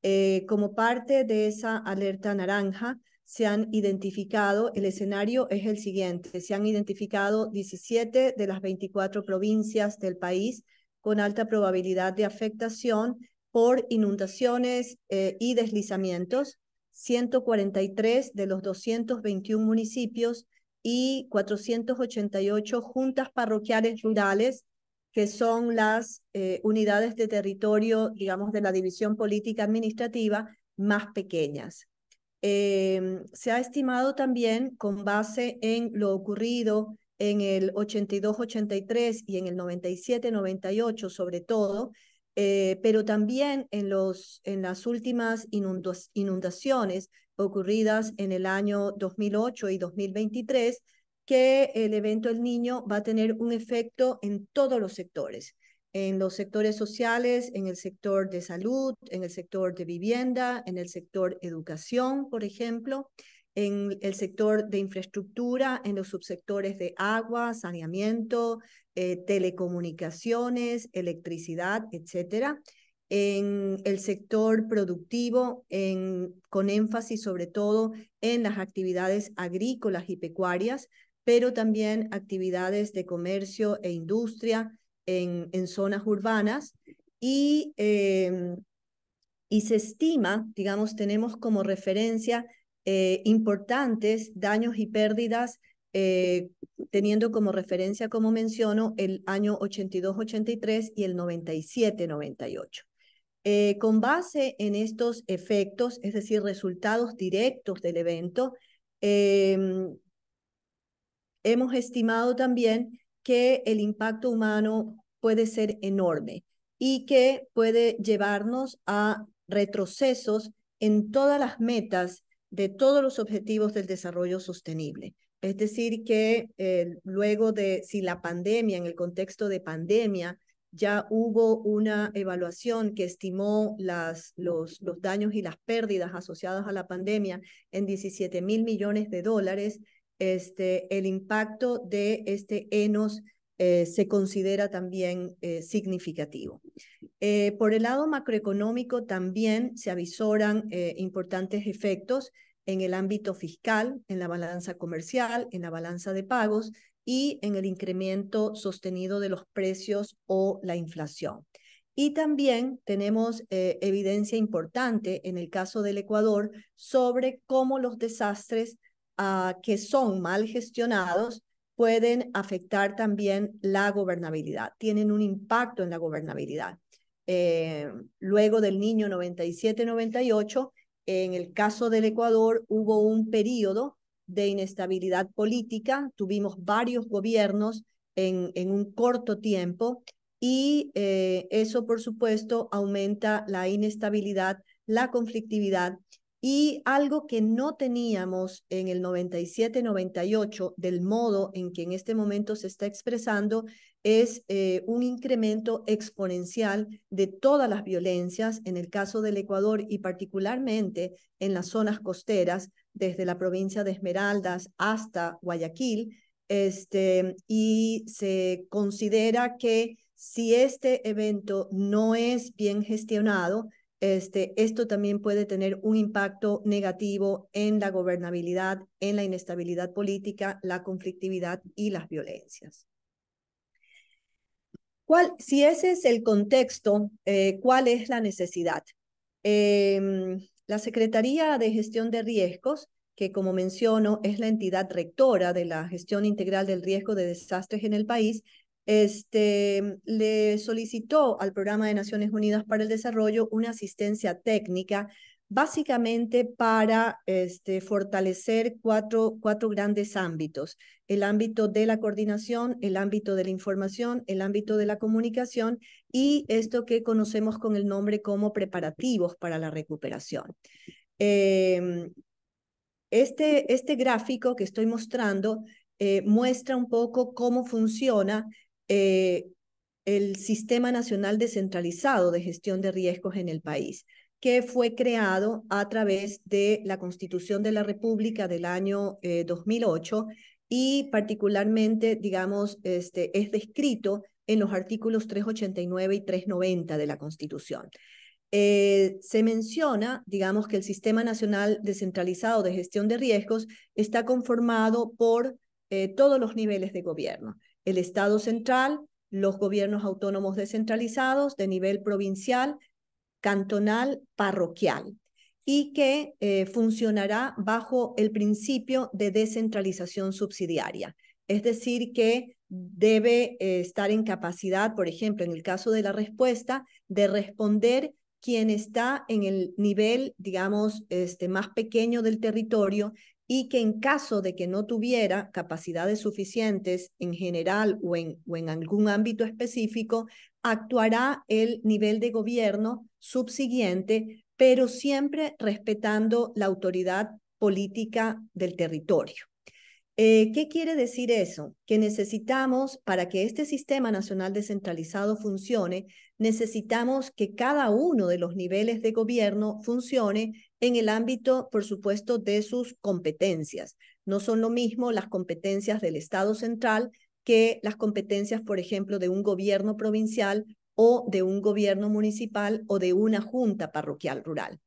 Eh, como parte de esa alerta naranja, se han identificado, el escenario es el siguiente, se han identificado 17 de las 24 provincias del país con alta probabilidad de afectación por inundaciones eh, y deslizamientos, 143 de los 221 municipios y 488 juntas parroquiales rurales, que son las eh, unidades de territorio, digamos, de la división política administrativa más pequeñas. Em, se ha estimado también con base en lo ocurrido en el 82-83 y en el 97-98 sobre todo, eh, pero también en, los, en las últimas inundaciones ocurridas en el año 2008 y 2023, que el evento El Niño va a tener un efecto en todos los sectores en los sectores sociales, en el sector de salud, en el sector de vivienda, en el sector educación, por ejemplo, en el sector de infraestructura, en los subsectores de agua, saneamiento, eh, telecomunicaciones, electricidad, etcétera en el sector productivo, con énfasis sobre todo en las actividades agrícolas y pecuarias, pero también actividades de comercio e industria, en, zonas urbanas y, em, y se estima, digamos, tenemos como referencia eh, importantes daños y pérdidas, eh, teniendo como referencia, como menciono, el año 82-83 y el 97-98. Eh, con base en estos efectos, es decir, resultados directos del evento, em, hemos estimado también que el impacto humano puede ser enorme y que puede llevarnos a retrocesos en todas las metas de todos los objetivos del desarrollo sostenible. Es decir, que eh, luego de si la pandemia, en el contexto de pandemia, ya hubo una evaluación que estimó las, los, los daños y las pérdidas asociadas a la pandemia en 17 mil millones de dólares, este, el impacto de este ENOS eh, se considera también eh, significativo. Eh, por el lado macroeconómico también se avisoran importantes efectos en el ámbito fiscal, en la balanza comercial, en la balanza de pagos y en el incremento sostenido de los precios o la inflación. Y también tenemos evidencia importante en el caso del Ecuador sobre cómo los desastres Ah, que son mal gestionados pueden afectar también la gobernabilidad, tienen un impacto en la gobernabilidad. Eh, luego del niño 97-98, en el caso del Ecuador hubo un periodo de inestabilidad política, tuvimos varios gobiernos en, en un corto tiempo y eh, eso, por supuesto, aumenta la inestabilidad, la conflictividad y algo que no teníamos en el 97-98 del modo en que en este momento se está expresando es eh, un incremento exponencial de todas las violencias en el caso del Ecuador y particularmente en las zonas costeras, desde la provincia de Esmeraldas hasta Guayaquil. Este, y se considera que si este evento no es bien gestionado, este, esto también puede tener un impacto negativo en la gobernabilidad, en la inestabilidad política, la conflictividad y las violencias. ¿Cuál, si ese es el contexto, eh, ¿cuál es la necesidad? Em, la Secretaría de Gestión de Riesgos, que como menciono es la entidad rectora de la gestión integral del riesgo de desastres en el país, este, le solicitó al Programa de Naciones Unidas para el Desarrollo una asistencia técnica básicamente para este, fortalecer cuatro, cuatro grandes ámbitos, el ámbito de la coordinación, el ámbito de la información, el ámbito de la comunicación y esto que conocemos con el nombre como preparativos para la recuperación. Em, este, este gráfico que estoy mostrando eh, muestra un poco cómo funciona eh, el Sistema Nacional Descentralizado de Gestión de Riesgos en el país, que fue creado a través de la Constitución de la República del año 2008 eh, y particularmente, digamos, este, es descrito en los artículos 389 y 390 de la Constitución. Eh, se menciona, digamos, que el Sistema Nacional Descentralizado de Gestión de Riesgos está conformado por todos los niveles de gobierno el Estado central, los gobiernos autónomos descentralizados de nivel provincial, cantonal, parroquial y que eh, funcionará bajo el principio de descentralización subsidiaria. Es decir, que debe eh, estar en capacidad, por ejemplo, en el caso de la respuesta, de responder quien está en el nivel, digamos, este, más pequeño del territorio y que en caso de que no tuviera capacidades suficientes en general o en, algún ámbito específico, actuará el nivel de gobierno subsiguiente, pero siempre respetando la autoridad política del territorio. Eh, ¿Qué quiere decir eso? Que necesitamos, para que este sistema nacional descentralizado funcione, necesitamos que cada uno de los niveles de gobierno funcione en el ámbito, por supuesto, de sus competencias. No son lo mismo las competencias del Estado central que las competencias, por ejemplo, de un gobierno provincial o de un gobierno municipal o de una junta parroquial rural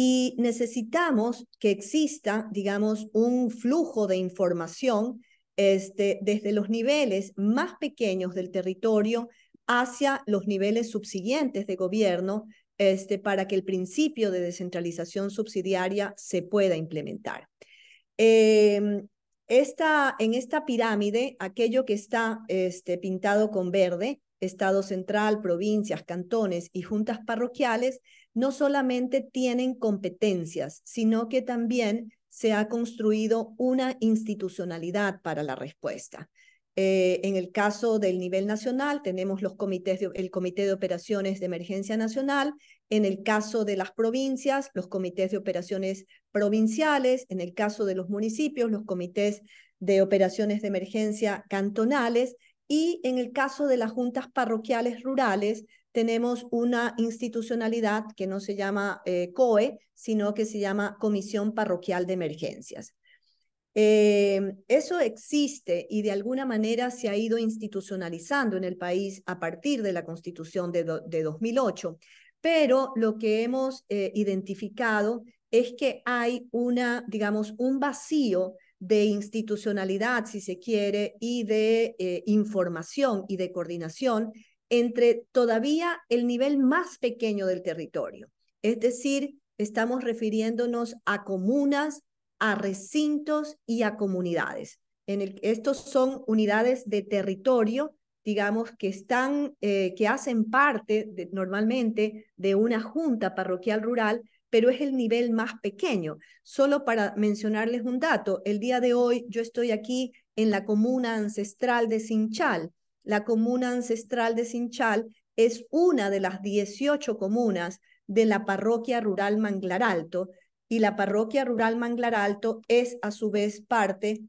y necesitamos que exista, digamos, un flujo de información este, desde los niveles más pequeños del territorio hacia los niveles subsiguientes de gobierno este, para que el principio de descentralización subsidiaria se pueda implementar. Em, esta, en esta pirámide, aquello que está este, pintado con verde, Estado central, provincias, cantones y juntas parroquiales, no solamente tienen competencias, sino que también se ha construido una institucionalidad para la respuesta. Eh, en el caso del nivel nacional, tenemos los comités el Comité de Operaciones de Emergencia Nacional. En el caso de las provincias, los comités de operaciones provinciales. En el caso de los municipios, los comités de operaciones de emergencia cantonales. Y en el caso de las juntas parroquiales rurales, tenemos una institucionalidad que no se llama eh, COE, sino que se llama Comisión Parroquial de Emergencias. Eh, eso existe y de alguna manera se ha ido institucionalizando en el país a partir de la Constitución de, 2008, pero lo que hemos eh, identificado es que hay una, digamos, un vacío de institucionalidad, si se quiere, y de información y de coordinación entre todavía el nivel más pequeño del territorio. Es decir, estamos refiriéndonos a comunas, a recintos y a comunidades. En el, estos son unidades de territorio, digamos, que están, eh, que hacen parte normalmente de una junta parroquial rural, pero es el nivel más pequeño. Solo para mencionarles un dato, el día de hoy yo estoy aquí en la comuna ancestral de Sinchal, la comuna ancestral de Sinchal es una de las 18 comunas de la parroquia rural Manglar Alto y la parroquia rural Manglar Alto es a su vez parte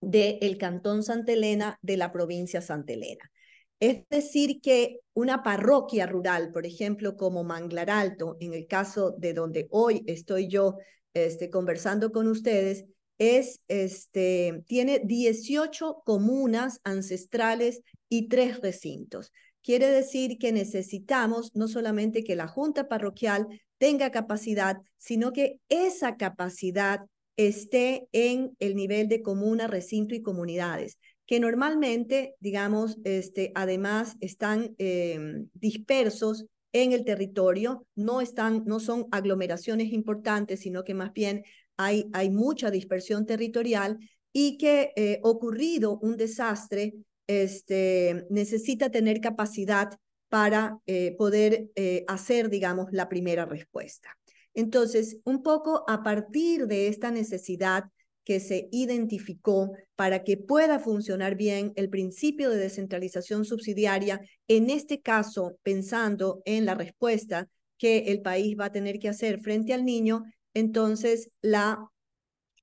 del el cantón Santa Elena de la provincia Santa Elena. Es decir, que una parroquia rural, por ejemplo, como Manglar Alto, en el caso de donde hoy estoy yo este, conversando con ustedes, es, este, tiene 18 comunas ancestrales y tres recintos. Quiere decir que necesitamos no solamente que la junta parroquial tenga capacidad, sino que esa capacidad esté en el nivel de comuna, recinto y comunidades, que normalmente, digamos, este, además están em, dispersos en el territorio, no, están, no son aglomeraciones importantes, sino que más bien hay, mucha dispersión territorial y que eh, ocurrido un desastre este, necesita tener capacidad para eh, poder eh, hacer, digamos, la primera respuesta. Entonces, un poco a partir de esta necesidad que se identificó para que pueda funcionar bien el principio de descentralización subsidiaria, en este caso pensando en la respuesta que el país va a tener que hacer frente al niño, entonces,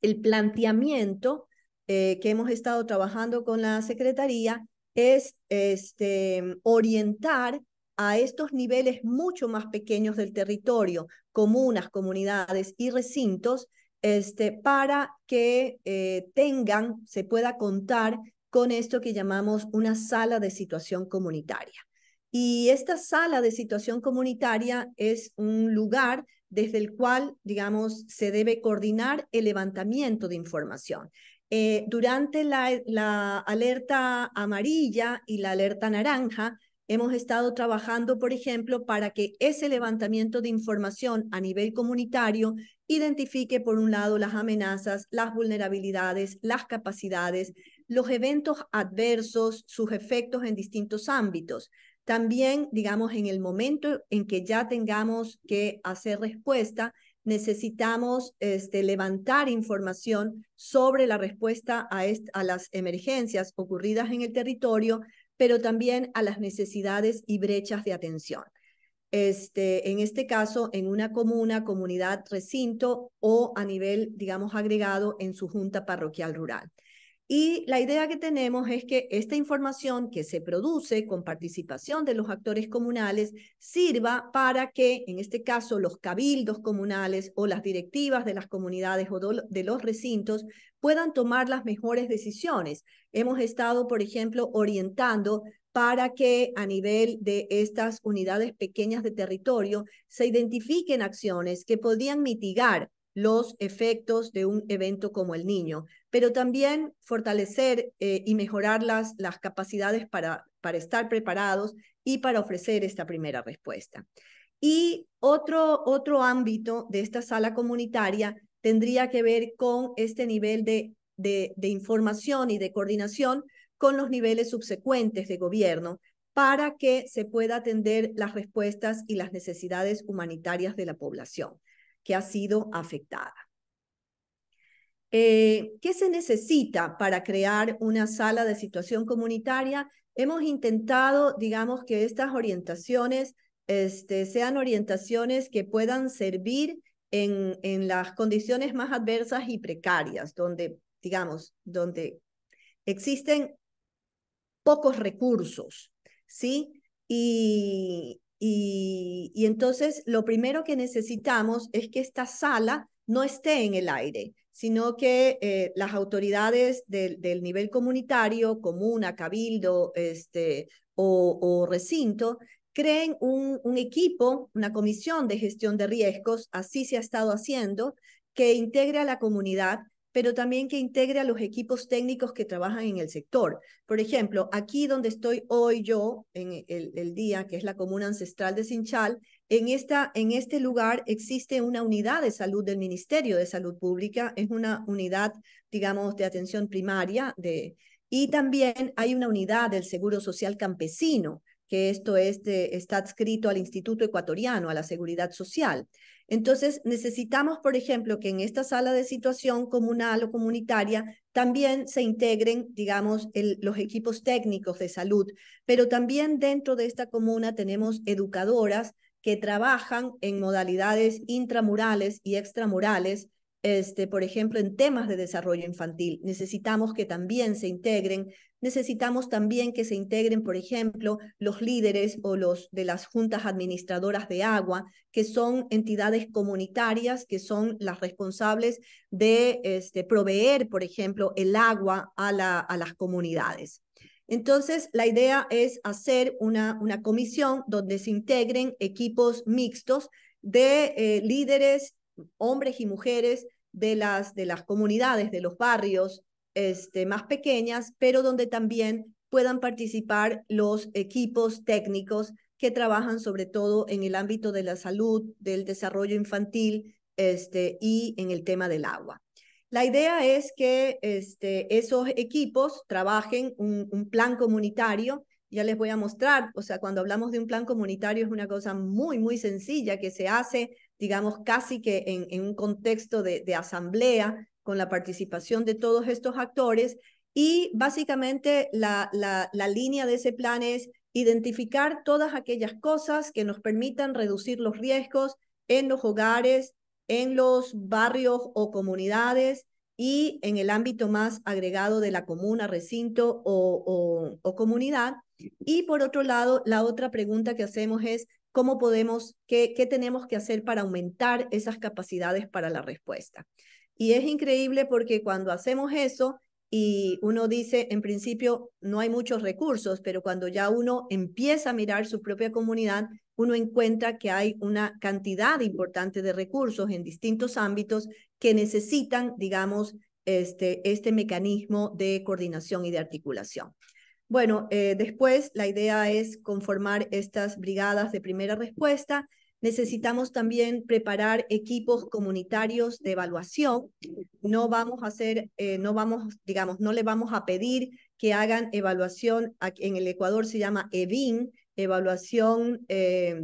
el planteamiento eh, que hemos estado trabajando con la Secretaría es este, orientar a estos niveles mucho más pequeños del territorio, comunas, comunidades y recintos, este, para que eh, tengan, se pueda contar con esto que llamamos una sala de situación comunitaria. Y esta sala de situación comunitaria es un lugar desde el cual, digamos, se debe coordinar el levantamiento de información. Eh, durante la alerta amarilla y la alerta naranja, hemos estado trabajando, por ejemplo, para que ese levantamiento de información a nivel comunitario identifique, por un lado, las amenazas, las vulnerabilidades, las capacidades, los eventos adversos, sus efectos en distintos ámbitos. También, digamos, en el momento en que ya tengamos que hacer respuesta, necesitamos este, levantar información sobre la respuesta a, a las emergencias ocurridas en el territorio, pero también a las necesidades y brechas de atención. Este, en este caso, en una comuna, comunidad, recinto o a nivel, digamos, agregado en su junta parroquial rural. Y la idea que tenemos es que esta información que se produce con participación de los actores comunales sirva para que, en este caso, los cabildos comunales o las directivas de las comunidades o de los recintos puedan tomar las mejores decisiones. Hemos estado, por ejemplo, orientando para que a nivel de estas unidades pequeñas de territorio se identifiquen acciones que podían mitigar los efectos de un evento como el niño pero también fortalecer eh, y mejorar las, las capacidades para, para estar preparados y para ofrecer esta primera respuesta. Y otro, otro ámbito de esta sala comunitaria tendría que ver con este nivel de, de información y de coordinación con los niveles subsecuentes de gobierno para que se pueda atender las respuestas y las necesidades humanitarias de la población que ha sido afectada. Eh, ¿Qué se necesita para crear una sala de situación comunitaria? Hemos intentado, digamos, que estas orientaciones este, sean orientaciones que puedan servir en, las condiciones más adversas y precarias, donde, digamos, donde existen pocos recursos, ¿sí? Y, y entonces lo primero que necesitamos es que esta sala no esté en el aire, sino que eh, las autoridades del nivel comunitario, comuna, cabildo este, o, recinto, creen un, equipo, una comisión de gestión de riesgos, así se ha estado haciendo, que integre a la comunidad, pero también que integre a los equipos técnicos que trabajan en el sector. Por ejemplo, aquí donde estoy hoy yo, en el día, que es la comuna ancestral de Sinchal, en, esta, en este lugar existe una unidad de salud del Ministerio de Salud Pública, es una unidad, digamos, de atención primaria, de, y también hay una unidad del Seguro Social Campesino, que esto está adscrito al Instituto Ecuatoriano, a la Seguridad Social. Entonces, necesitamos, por ejemplo, que en esta sala de situación comunal o comunitaria también se integren, digamos, los equipos técnicos de salud, pero también dentro de esta comuna tenemos educadoras que trabajan en modalidades intramurales y extramurales, este, por ejemplo, en temas de desarrollo infantil. Necesitamos que también se integren, necesitamos también que se integren, por ejemplo, los líderes o los de las juntas administradoras de agua, que son entidades comunitarias, que son las responsables de este, proveer, por ejemplo, el agua a, a las comunidades. Entonces, la idea es hacer una, una comisión donde se integren equipos mixtos de eh, líderes, hombres y mujeres de las, de las comunidades, de los barrios este, más pequeñas, pero donde también puedan participar los equipos técnicos que trabajan sobre todo en el ámbito de la salud, del desarrollo infantil este, y en el tema del agua. La idea es que este, esos equipos trabajen un, plan comunitario. Ya les voy a mostrar, o sea, cuando hablamos de un plan comunitario es una cosa muy, muy sencilla que se hace, digamos, casi que en, un contexto de, asamblea con la participación de todos estos actores. Y básicamente la, la línea de ese plan es identificar todas aquellas cosas que nos permitan reducir los riesgos en los hogares, en los barrios o comunidades y en el ámbito más agregado de la comuna, recinto o, comunidad. Y por otro lado, la otra pregunta que hacemos es, ¿cómo podemos, qué, qué tenemos que hacer para aumentar esas capacidades para la respuesta? Y es increíble porque cuando hacemos eso y uno dice, en principio, no hay muchos recursos, pero cuando ya uno empieza a mirar su propia comunidad, uno encuentra que hay una cantidad importante de recursos en distintos ámbitos que necesitan, digamos, este, este mecanismo de coordinación y de articulación. Bueno, eh, después la idea es conformar estas brigadas de primera respuesta. Necesitamos también preparar equipos comunitarios de evaluación. No vamos a hacer, eh, no vamos, digamos, no le vamos a pedir que hagan evaluación, en el Ecuador se llama EVIN, evaluación eh,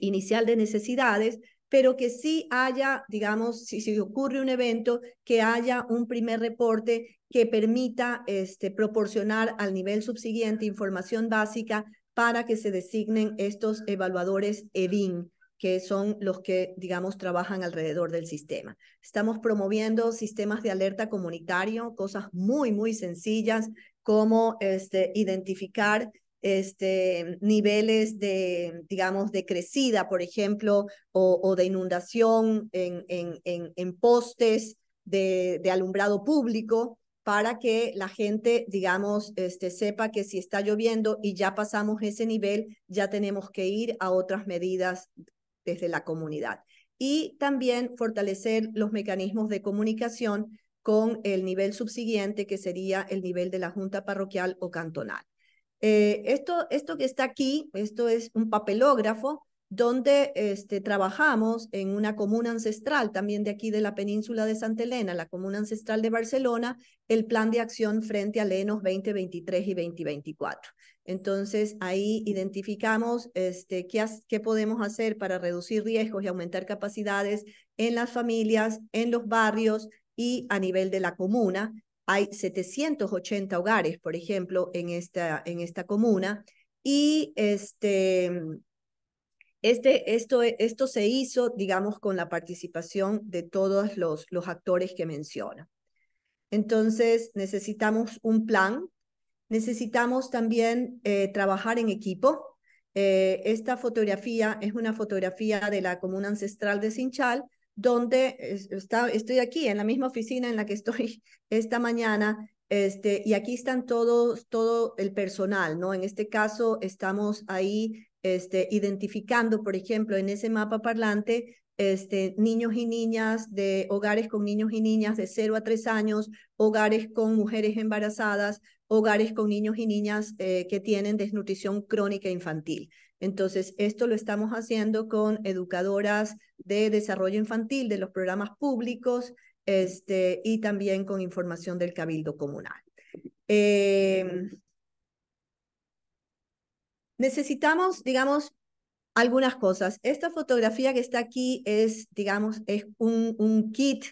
inicial de necesidades, pero que sí haya, digamos, si, ocurre un evento, que haya un primer reporte que permita este, proporcionar al nivel subsiguiente información básica para que se designen estos evaluadores EVIN, que son los que, digamos, trabajan alrededor del sistema. Estamos promoviendo sistemas de alerta comunitario, cosas muy, muy sencillas como este, identificar este, niveles de, digamos, de crecida, por ejemplo, o, de inundación en, en, en, en postes de, de, alumbrado público para que la gente, digamos, este, sepa que si está lloviendo y ya pasamos ese nivel, ya tenemos que ir a otras medidas desde la comunidad. Y también fortalecer los mecanismos de comunicación con el nivel subsiguiente, que sería el nivel de la junta parroquial o cantonal. Eh, esto, esto que está aquí, esto es un papelógrafo donde este, trabajamos en una comuna ancestral también de aquí de la península de Santa Elena, la comuna ancestral de Barcelona, el plan de acción frente a Lenos 2023 y 2024. Entonces ahí identificamos este, qué podemos hacer para reducir riesgos y aumentar capacidades en las familias, en los barrios y a nivel de la comuna hay 780 hogares, por ejemplo, en esta, en esta comuna. Y este, este, esto, esto se hizo, digamos, con la participación de todos los, los actores que menciona. Entonces, necesitamos un plan, necesitamos también eh, trabajar en equipo. Eh, esta fotografía es una fotografía de la comuna ancestral de Sinchal donde está, estoy aquí, en la misma oficina en la que estoy esta mañana, este, y aquí están todos, todo el personal, ¿no? En este caso, estamos ahí este, identificando, por ejemplo, en ese mapa parlante, este, niños y niñas de hogares con niños y niñas de 0 a 3 años, hogares con mujeres embarazadas, hogares con niños y niñas eh, que tienen desnutrición crónica infantil. Entonces, esto lo estamos haciendo con educadoras de desarrollo infantil de los programas públicos este, y también con información del Cabildo Comunal. Em, necesitamos, digamos, algunas cosas. Esta fotografía que está aquí es, digamos, es un, kit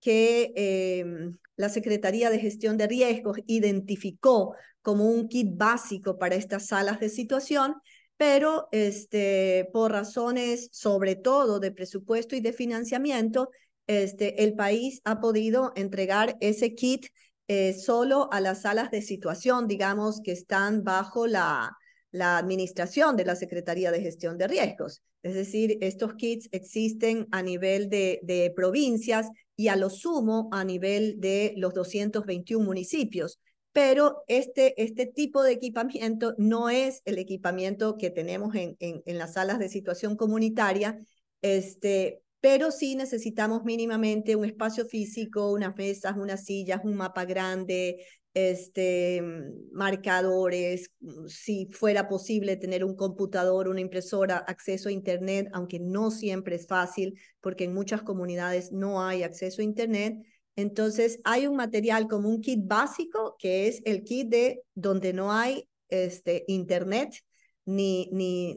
que em, la Secretaría de Gestión de Riesgos identificó como un kit básico para estas salas de situación pero este, por razones sobre todo de presupuesto y de financiamiento, este, el país ha podido entregar ese kit eh, solo a las salas de situación, digamos, que están bajo la, la administración de la Secretaría de Gestión de Riesgos. Es decir, estos kits existen a nivel de provincias y a lo sumo a nivel de los 221 municipios pero este, este, tipo de equipamiento no es el equipamiento que tenemos en, las salas de situación comunitaria, este, pero sí necesitamos mínimamente un espacio físico, unas mesas, unas sillas, un mapa grande, este, mm, marcadores, mm, si fuera posible tener un computador, una impresora, acceso a Internet, aunque no siempre es fácil porque en muchas comunidades no hay acceso a Internet. Entonces, hay un material como un kit básico, que es el kit de donde no hay este, internet ni,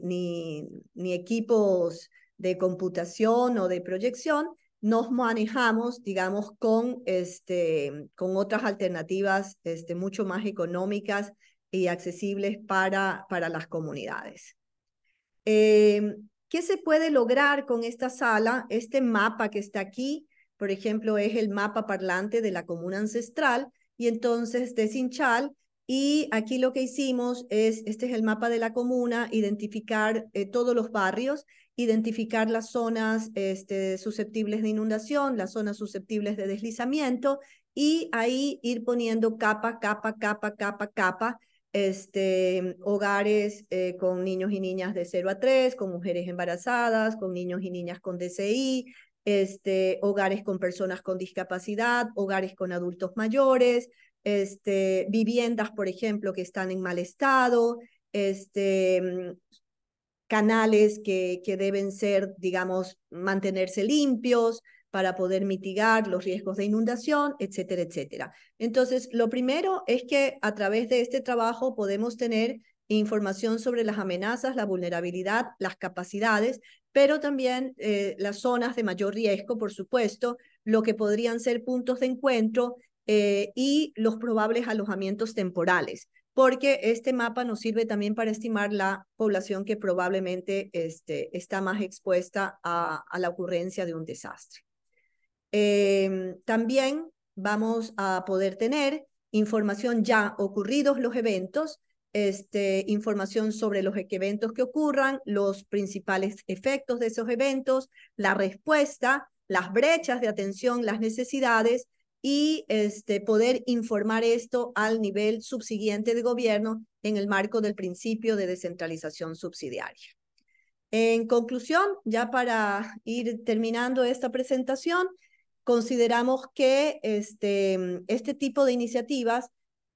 equipos de computación o de proyección, nos manejamos, digamos, con, este, otras alternativas este, mucho más económicas y accesibles para, las comunidades. Em, ¿Qué se puede lograr con esta sala? Este mapa que está aquí por ejemplo, es el mapa parlante de la comuna ancestral, y entonces de Sinchal, y aquí lo que hicimos es, este es el mapa de la comuna, identificar eh, todos los barrios, identificar las zonas este, susceptibles de inundación, las zonas susceptibles de deslizamiento, y ahí ir poniendo capa, capa, capa, capa, capa, este, hogares eh, con niños y niñas de 0 a 3, con mujeres embarazadas, con niños y niñas con DCI, este, hogares con personas con discapacidad, hogares con adultos mayores, este, viviendas, por ejemplo, que están en mal estado, este, mm, canales que, que deben ser, digamos, mantenerse limpios para poder mitigar los riesgos de inundación, etcétera, etcétera. Entonces, lo primero es que a través de este trabajo podemos tener información sobre las amenazas, la vulnerabilidad, las capacidades pero también eh, las zonas de mayor riesgo, por supuesto, lo que podrían ser puntos de encuentro eh, y los probables alojamientos temporales, porque este mapa nos sirve también para estimar la población que probablemente este, está más expuesta a, la ocurrencia de un desastre. Em, también vamos a poder tener información ya ocurridos los eventos, este, información sobre los e-, eventos que ocurran, los principales efectos de esos eventos, la respuesta, las brechas de atención, las necesidades y este, poder informar esto al nivel subsiguiente de gobierno en el marco del principio de descentralización subsidiaria. En conclusión, ya para ir terminando esta presentación, consideramos que este, este tipo de iniciativas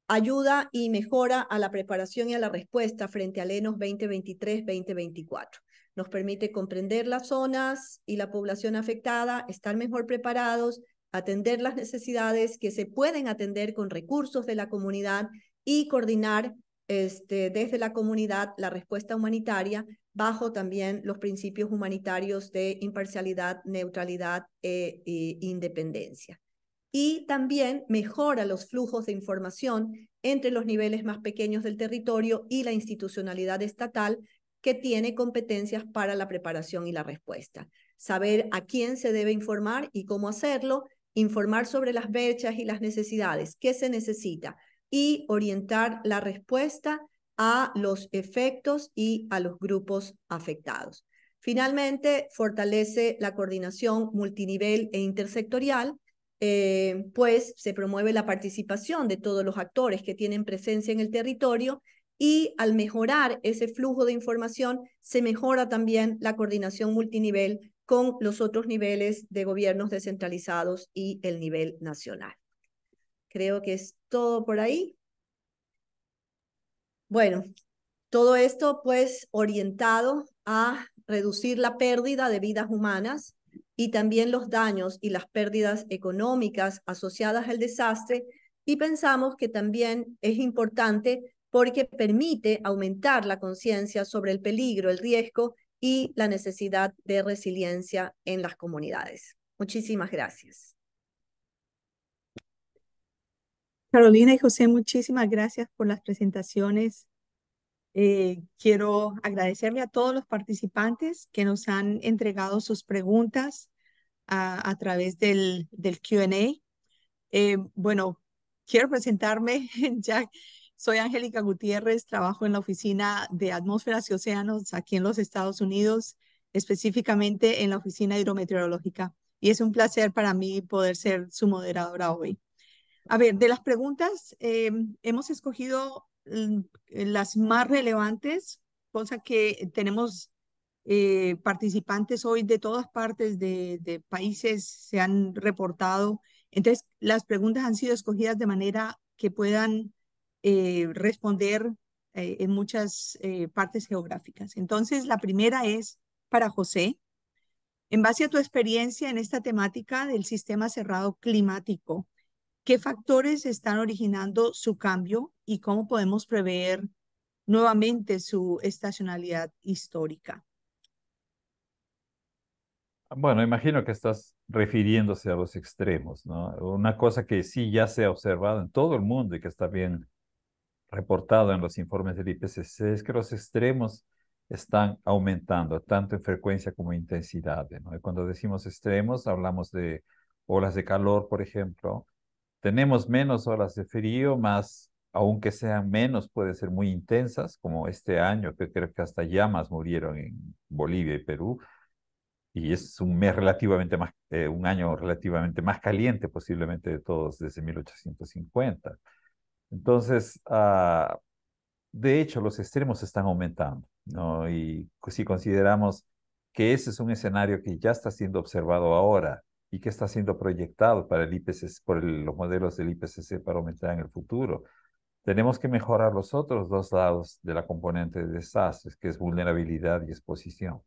ayuda y mejora a la preparación y a la respuesta frente al ENOS 2023-2024. Nos permite comprender las zonas y la población afectada, estar mejor preparados, atender las necesidades que se pueden atender con recursos de la comunidad y coordinar este, desde la comunidad la respuesta humanitaria bajo también los principios humanitarios de imparcialidad, neutralidad e independencia y también mejora los flujos de información entre los niveles más pequeños del territorio y la institucionalidad estatal que tiene competencias para la preparación y la respuesta. Saber a quién se debe informar y cómo hacerlo, informar sobre las brechas y las necesidades, qué se necesita y orientar la respuesta a los efectos y a los grupos afectados. Finalmente, fortalece la coordinación multinivel e intersectorial eh, pues se promueve la participación de todos los actores que tienen presencia en el territorio y al mejorar ese flujo de información se mejora también la coordinación multinivel con los otros niveles de gobiernos descentralizados y el nivel nacional. Creo que es todo por ahí. Bueno, todo esto pues orientado a reducir la pérdida de vidas humanas, y también los daños y las pérdidas económicas asociadas al desastre y pensamos que también es importante porque permite aumentar la conciencia sobre el peligro, el riesgo y la necesidad de resiliencia en las comunidades. Muchísimas gracias. Carolina y José, muchísimas gracias por las presentaciones eh, quiero agradecerle a todos los participantes que nos han entregado sus preguntas a, través del, del QA. Eh, bueno, quiero presentarme, ya Soy Angélica Gutiérrez, trabajo en la Oficina de Atmósferas y Océanos aquí en los Estados Unidos, específicamente en la Oficina Hidrometeorológica. Y es un placer para mí poder ser su moderadora hoy. A ver, de las preguntas, eh, hemos escogido Mm, eh, las más relevantes, cosa que tenemos eh, participantes hoy de todas partes de, países se han reportado. Entonces, las preguntas han sido escogidas de manera que puedan eh, responder en muchas partes geográficas. Entonces, la primera es para José. En base a tu experiencia en esta temática del sistema cerrado climático, ¿Qué factores están originando su cambio y cómo podemos prever nuevamente su estacionalidad histórica? Bueno, imagino que estás refiriéndose a los extremos, ¿no? Una cosa que sí ya se ha observado en todo el mundo y que está bien reportado en los informes del IPCC es que los extremos están aumentando, tanto en frecuencia como en intensidad, ¿no? Y cuando decimos extremos, hablamos de olas de calor, por ejemplo, tenemos menos horas de frío, más, aunque sean menos, puede ser muy intensas, como este año, que creo que hasta llamas murieron en Bolivia y Perú. Y es un mes relativamente más, eh, un año relativamente más caliente posiblemente de todos desde 1850. Entonces, ah, de hecho, los extremos están aumentando, ¿no? Y pues, si consideramos que ese es un escenario que ya está siendo observado ahora, y qué está siendo proyectado para el por los modelos del IPCC para aumentar en el futuro. Tenemos que mejorar los otros dos lados de la componente de desastres, que es vulnerabilidad y exposición.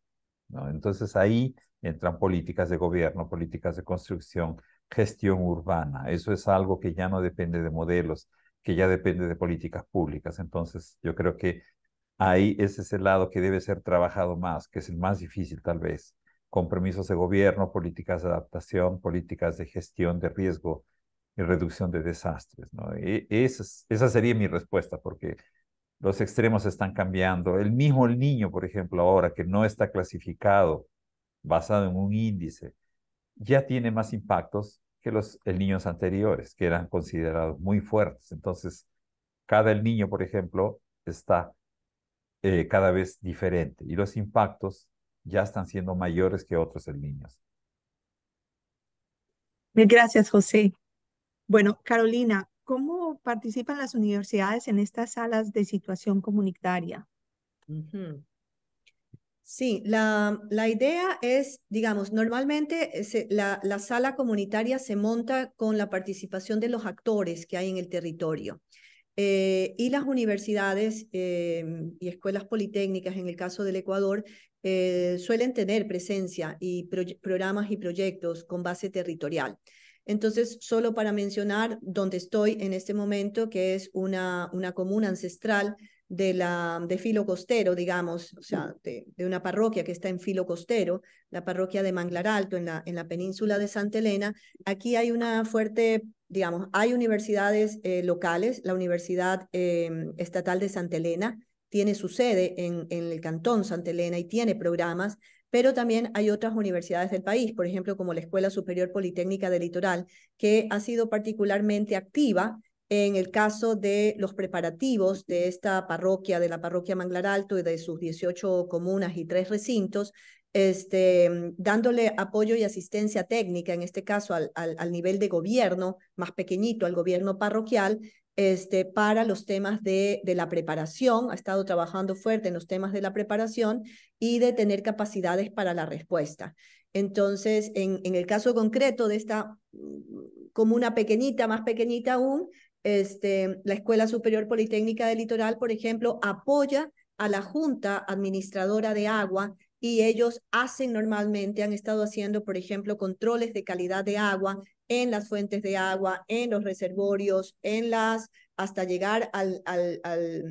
Entonces ahí entran políticas de gobierno, políticas de construcción, gestión urbana. Eso es algo que ya no depende de modelos, que ya depende de políticas públicas. Entonces yo creo que ahí ese es el lado que debe ser trabajado más, que es el más difícil tal vez compromisos de gobierno, políticas de adaptación, políticas de gestión de riesgo y reducción de desastres. ¿no? E, esa, sería mi respuesta, porque los extremos están cambiando. El mismo el niño, por ejemplo, ahora que no está clasificado basado en un índice, ya tiene más impactos que los el niños anteriores, que eran considerados muy fuertes. Entonces, cada el niño, por ejemplo, está eh, cada vez diferente y los impactos ya están siendo mayores que otros en niños. Mil gracias, José. Bueno, Carolina, ¿cómo participan las universidades en estas salas de situación comunitaria? Sí, la, la, idea es, digamos, normalmente eh, la, sala comunitaria se monta con la participación de los actores que hay en el territorio. Eh, y las universidades em, y escuelas politécnicas, en el caso del Ecuador, eh, suelen tener presencia y programas y proyectos con base territorial. Entonces, solo para mencionar donde estoy en este momento, que es una, una comuna ancestral de, la, de filo costero, digamos, o sea, de, una parroquia que está en filo costero, la parroquia de Manglar Alto, en la, en la península de Santa Elena. Aquí hay una fuerte, digamos, hay universidades eh, locales, la Universidad em, Estatal de Santa Elena, tiene su sede en, el Cantón Santa Elena y tiene programas, pero también hay otras universidades del país, por ejemplo, como la Escuela Superior Politécnica del Litoral, que ha sido particularmente activa en el caso de los preparativos de esta parroquia, de la parroquia Manglar Alto y de sus 18 comunas y tres recintos, este, dándole apoyo y asistencia técnica, en este caso al, al, al nivel de gobierno más pequeñito, al gobierno parroquial, este, para los temas de, la preparación, ha estado trabajando fuerte en los temas de la preparación y de tener capacidades para la respuesta. Entonces, en, el caso concreto de esta mm, como una pequeñita, más pequeñita aún, este, la Escuela Superior Politécnica del Litoral, por ejemplo, apoya a la Junta Administradora de Agua y ellos hacen normalmente, han estado haciendo, por ejemplo, controles de calidad de agua en las fuentes de agua, en los reservorios, en las, hasta llegar al, al,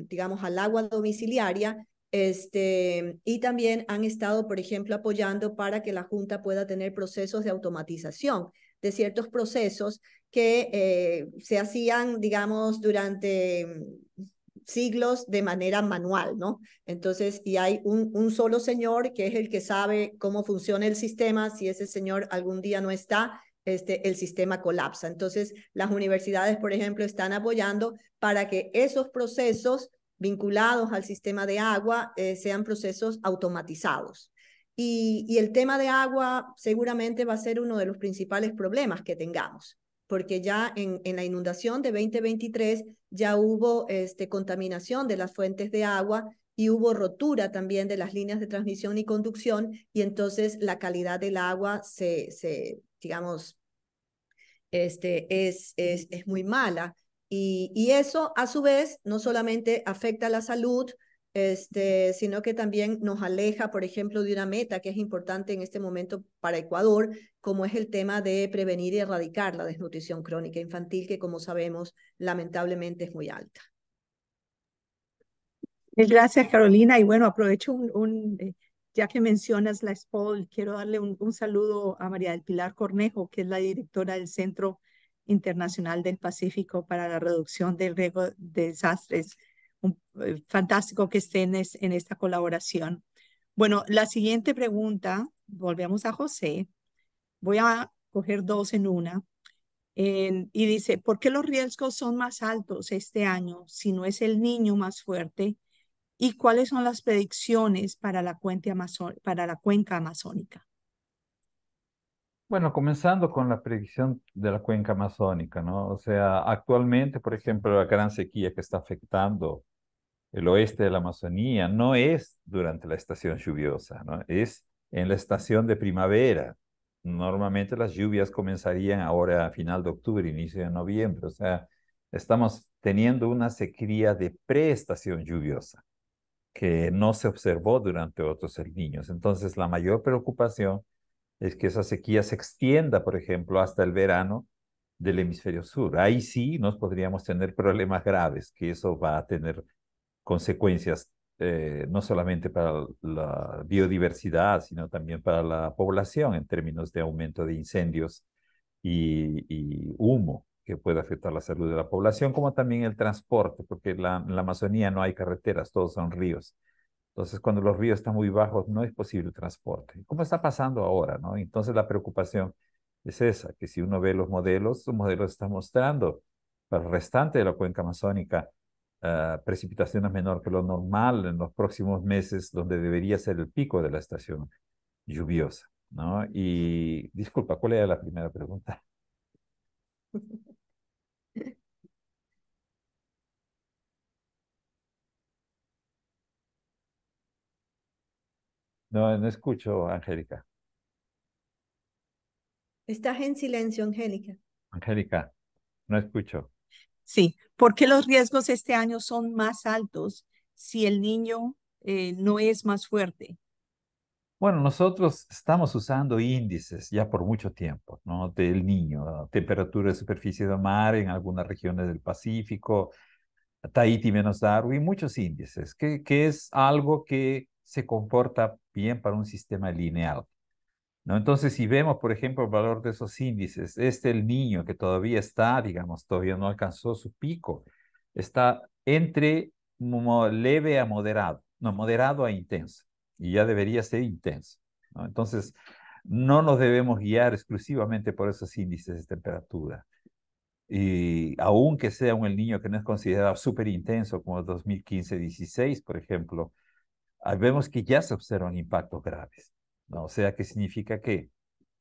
digamos, al agua domiciliaria, este, y también han estado, por ejemplo, apoyando para que la Junta pueda tener procesos de automatización de ciertos procesos que eh, se hacían, digamos, durante mm, siglos de manera manual, ¿no? Entonces, y hay un, un solo señor que es el que sabe cómo funciona el sistema, si ese señor algún día no está, este, el sistema colapsa. Entonces, las universidades, por ejemplo, están apoyando para que esos procesos vinculados al sistema de agua eh, sean procesos automatizados. Y, el tema de agua seguramente va a ser uno de los principales problemas que tengamos porque ya en, la inundación de 2023 ya hubo este, contaminación de las fuentes de agua y hubo rotura también de las líneas de transmisión y conducción y entonces la calidad del agua se, se, digamos, este, es, es, muy mala. Y, eso, a su vez, no solamente afecta la salud, este, sino que también nos aleja, por ejemplo, de una meta que es importante en este momento para Ecuador, como es el tema de prevenir y erradicar la desnutrición crónica infantil, que como sabemos, lamentablemente es muy alta. Gracias, Carolina. Y bueno, aprovecho un, un eh, ya que mencionas la SPOL, quiero darle un, saludo a María del Pilar Cornejo, que es la directora del Centro Internacional del Pacífico para la Reducción del Riesgo de Desastres. Un, eh, fantástico que estén en esta colaboración. Bueno, la siguiente pregunta, volvemos a José. Voy a coger dos en una. y dice, ¿por qué los riesgos son más altos este año si no es el niño más fuerte? y cuáles son las predicciones para la, cuenca para la cuenca amazónica. Bueno, comenzando con la predicción de la cuenca amazónica, ¿no? O sea, actualmente, por ejemplo, la gran sequía que está afectando el oeste de la Amazonía no es durante la estación lluviosa, ¿no? Es en la estación de primavera. Normalmente las lluvias comenzarían ahora a final de octubre, inicio de noviembre. O sea, estamos teniendo una sequía de preestación lluviosa que no se observó durante otros niños. Entonces, la mayor preocupación es que esa sequía se extienda, por ejemplo, hasta el verano del hemisferio sur. Ahí sí nos podríamos tener problemas graves, que eso va a tener consecuencias eh, no solamente para la biodiversidad, sino también para la población en términos de aumento de incendios y humo que puede afectar la salud de la población, como también el transporte, porque la, en la Amazonía no hay carreteras, todos son ríos. Entonces, cuando los ríos están muy bajos, no es posible el transporte. ¿Cómo está pasando ahora? No? Entonces, la preocupación es esa, que si uno ve los modelos, los modelos están mostrando para el restante de la cuenca amazónica ah, precipitaciones menor que lo normal en los próximos meses, donde debería ser el pico de la estación lluviosa. ¿no? Y disculpa, ¿cuál era la primera pregunta? No, no escucho, Angélica. Estás en silencio, Angélica. Angélica, no escucho. Sí, ¿por qué los riesgos este año son más altos si el niño eh, no es más fuerte. Bueno, nosotros estamos usando índices ya por mucho tiempo, ¿no? Del niño, temperatura de superficie de mar en algunas regiones del Pacífico, Tahiti menos Darwin, muchos índices, que, que es algo que se comporta bien para un sistema lineal. ¿no? Entonces, si vemos, por ejemplo, el valor de esos índices, este el niño que todavía está, digamos, todavía no alcanzó su pico, está entre leve a moderado, no, moderado a intenso, y ya debería ser intenso. Entonces, no nos debemos guiar exclusivamente por esos índices de temperatura. Y aunque sea un niño que no es considerado súper intenso, como 2015-16, por ejemplo, Ah, vemos que ya se observan impactos graves. ¿no? O sea, que significa que,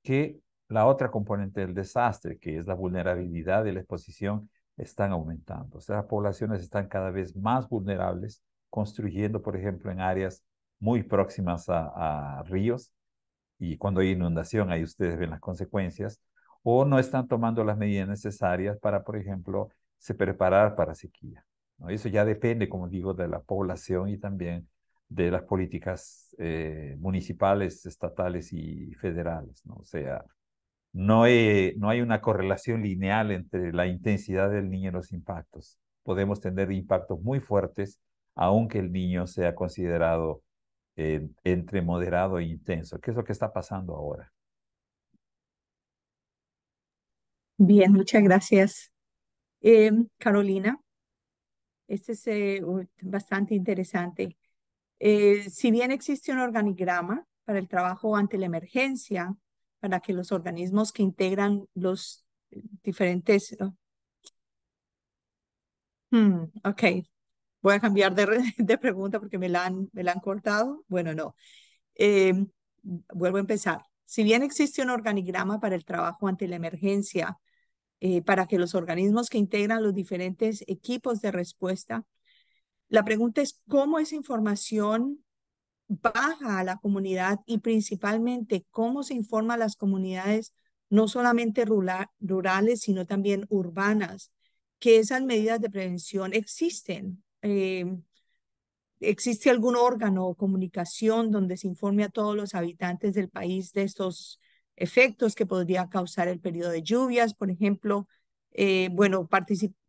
que la otra componente del desastre, que es la vulnerabilidad de la exposición, están aumentando. O sea, las poblaciones están cada vez más vulnerables, construyendo, por ejemplo, en áreas muy próximas a, a ríos, y cuando hay inundación, ahí ustedes ven las consecuencias, o no están tomando las medidas necesarias para, por ejemplo, se preparar para sequía. ¿no? Eso ya depende, como digo, de la población y también de las políticas eh, municipales, estatales y federales. ¿no? O sea, no, no hay una correlación lineal entre la intensidad del niño y los impactos. Podemos tener impactos muy fuertes, aunque el niño sea considerado eh, entre moderado e intenso. ¿Qué es lo que está pasando ahora? Bien, muchas gracias. Em, Carolina, este es eh, bastante interesante. Eh, si bien existe un organigrama para el trabajo ante la emergencia, para que los organismos que integran los eh, diferentes... Oh. Hmm, ok, voy a cambiar de, de, pregunta porque me la han, me la han cortado. Bueno, no. Eh, vuelvo a empezar. Si bien existe un organigrama para el trabajo ante la emergencia, para que los organismos que integran los diferentes equipos de respuesta la pregunta es cómo esa información baja a la comunidad y principalmente cómo se informa a las comunidades, no solamente rurales, sino también urbanas, que esas medidas de prevención existen. Eh, ¿Existe algún órgano o comunicación donde se informe a todos los habitantes del país de estos efectos que podría causar el periodo de lluvias, por ejemplo? Eh, bueno,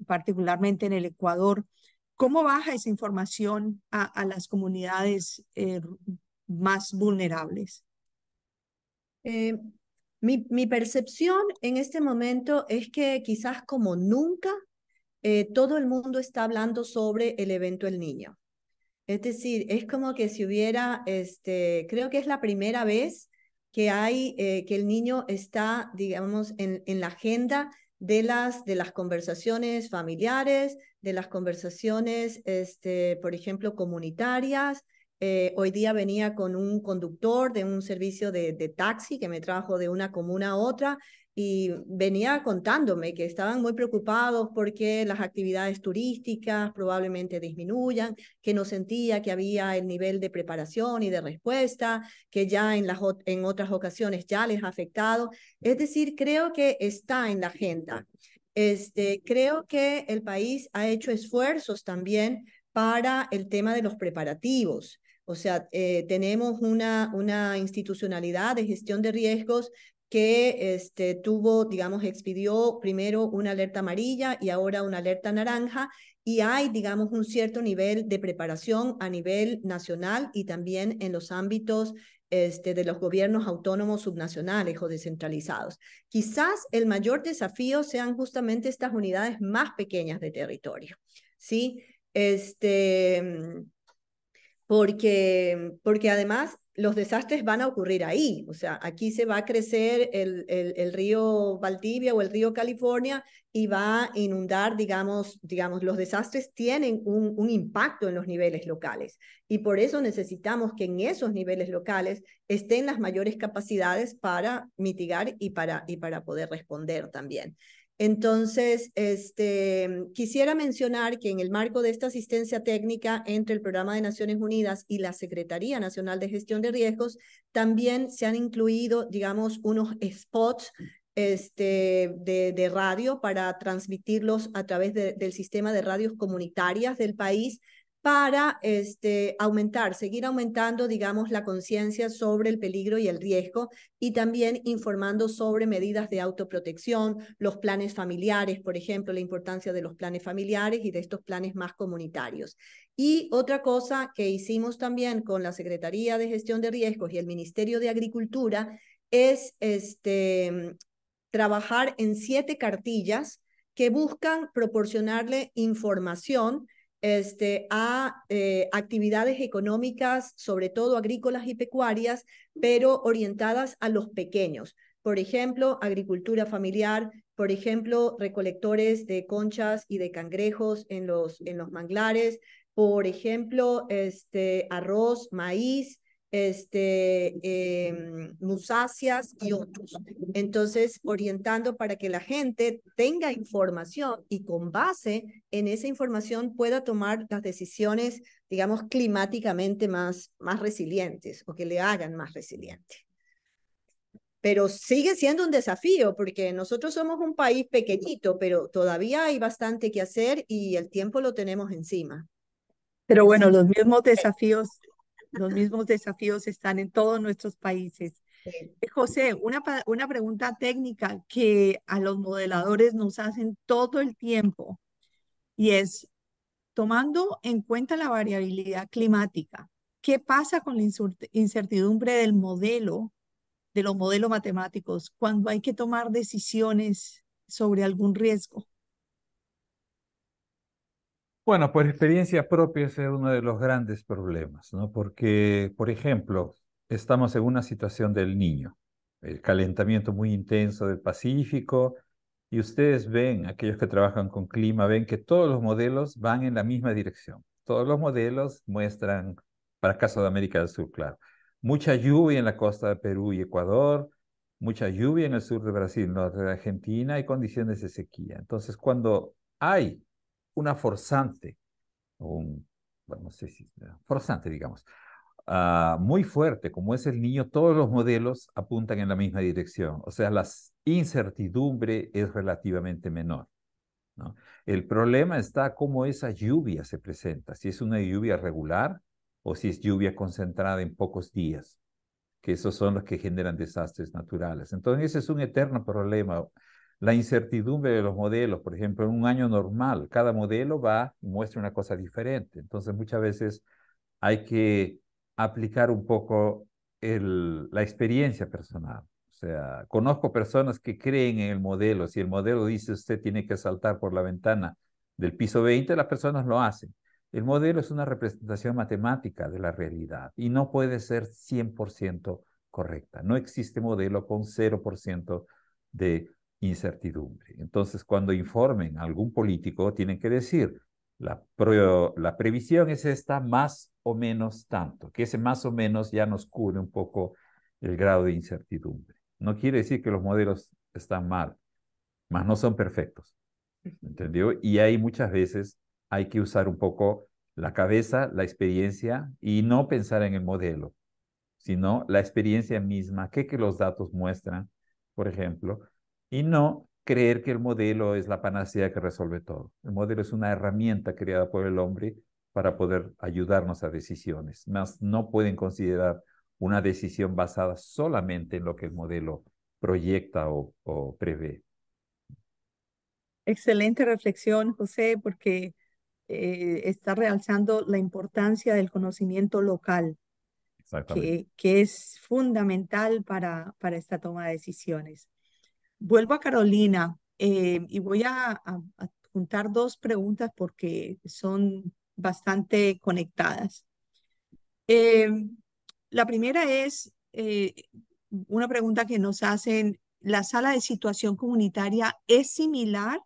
particularmente en el Ecuador, ¿Cómo baja esa información a, las comunidades eh, más vulnerables? Eh, mi, percepción en este momento es que quizás como nunca eh, todo el mundo está hablando sobre el evento El Niño. Es decir, es como que si hubiera, este, creo que es la primera vez que hay, que el niño está, digamos, en, en la agenda de las, de las conversaciones familiares, de las conversaciones, este, por ejemplo, comunitarias. Eh, hoy día venía con un conductor de un servicio de, taxi que me trajo de una comuna a otra y venía contándome que estaban muy preocupados porque las actividades turísticas probablemente disminuyan, que no sentía que había el nivel de preparación y de respuesta, que ya en, las, en otras ocasiones ya les ha afectado. Es decir, creo que está en la agenda. Este, creo que el país ha hecho esfuerzos también para el tema de los preparativos. O sea, eh, tenemos una, una institucionalidad de gestión de riesgos que este, tuvo, digamos, expidió primero una alerta amarilla y ahora una alerta naranja, y hay, digamos, un cierto nivel de preparación a nivel nacional y también en los ámbitos este, de los gobiernos autónomos subnacionales o descentralizados. Quizás el mayor desafío sean justamente estas unidades más pequeñas de territorio, ¿sí? Este, mm, porque, porque además los desastres van a ocurrir ahí. O sea, aquí se va a crecer el, río Valdivia o el río California y va a inundar, digamos, digamos los desastres tienen un, impacto en los niveles locales. Y por eso necesitamos que en esos niveles locales estén las mayores capacidades para mitigar y para, y para poder responder también. Entonces, este, quisiera mencionar que en el marco de esta asistencia técnica entre el Programa de Naciones Unidas y la Secretaría Nacional de Gestión de Riesgos, también se han incluido, digamos, unos spots este, de, radio para transmitirlos a través del sistema de radios comunitarias del país para este, aumentar, seguir aumentando, digamos, la conciencia sobre el peligro y el riesgo y también informando sobre medidas de autoprotección, los planes familiares, por ejemplo, la importancia de los planes familiares y de estos planes más comunitarios. Y otra cosa que hicimos también con la Secretaría de Gestión de Riesgos y el Ministerio de Agricultura es este, mm, trabajar en siete cartillas que buscan proporcionarle información este, a eh, actividades económicas, sobre todo agrícolas y pecuarias, pero orientadas a los pequeños. Por ejemplo, agricultura familiar, por ejemplo, recolectores de conchas y de cangrejos en los, en los manglares, por ejemplo, este, arroz, maíz, este, eh, y otros. Entonces, orientando para que la gente tenga información y con base en esa información pueda tomar las decisiones, digamos, climáticamente más, más resilientes o que le hagan más resiliente. Pero sigue siendo un desafío porque nosotros somos un país pequeñito, pero todavía hay bastante que hacer y el tiempo lo tenemos encima. Pero bueno, los mismos desafíos los mismos desafíos están en todos nuestros países. Eh, José, una, una pregunta técnica que a los modeladores nos hacen todo el tiempo y es, tomando en cuenta la variabilidad climática, ¿qué pasa con la incertidumbre del modelo, de los modelos matemáticos, cuando hay que tomar decisiones sobre algún riesgo? Bueno, por experiencia propia ese es uno de los grandes problemas, ¿no? Porque, por ejemplo, estamos en una situación del niño, el calentamiento muy intenso del Pacífico, y ustedes ven, aquellos que trabajan con clima, ven que todos los modelos van en la misma dirección. Todos los modelos muestran, para el caso de América del Sur, claro, mucha lluvia en la costa de Perú y Ecuador, mucha lluvia en el sur de Brasil, norte de Argentina y condiciones de sequía. Entonces, cuando hay una forzante, un, bueno, no sé si, forzante, digamos, ah, muy fuerte, como es el niño, todos los modelos apuntan en la misma dirección. O sea, la incertidumbre es relativamente menor. ¿no? El problema está cómo esa lluvia se presenta, si es una lluvia regular o si es lluvia concentrada en pocos días que esos son los que generan desastres naturales. Entonces, ese es un eterno problema la incertidumbre de los modelos, por ejemplo, en un año normal, cada modelo va y muestra una cosa diferente. Entonces, muchas veces hay que aplicar un poco el, la experiencia personal. O sea, conozco personas que creen en el modelo. Si el modelo dice usted tiene que saltar por la ventana del piso 20, las personas lo hacen. El modelo es una representación matemática de la realidad y no puede ser 100% correcta. No existe modelo con 0% de incertidumbre. Entonces, cuando informen a algún político, tienen que decir, la, la previsión es esta más o menos tanto, que ese más o menos ya nos cubre un poco el grado de incertidumbre. No quiere decir que los modelos están mal, más no son perfectos. ¿Entendió? Y ahí muchas veces hay que usar un poco la cabeza, la experiencia y no pensar en el modelo, sino la experiencia misma, qué que los datos muestran, por ejemplo, y no creer que el modelo es la panacea que resuelve todo. El modelo es una herramienta creada por el hombre para poder ayudarnos a decisiones, más no pueden considerar una decisión basada solamente en lo que el modelo proyecta o, prevé. Excelente reflexión, José, porque eh, está realzando la importancia del conocimiento local, que, que, es fundamental para, para esta toma de decisiones. Vuelvo a Carolina eh, y voy a, a, juntar dos preguntas porque son bastante conectadas. Eh, la primera es eh, una pregunta que nos hacen, ¿la sala de situación comunitaria es similar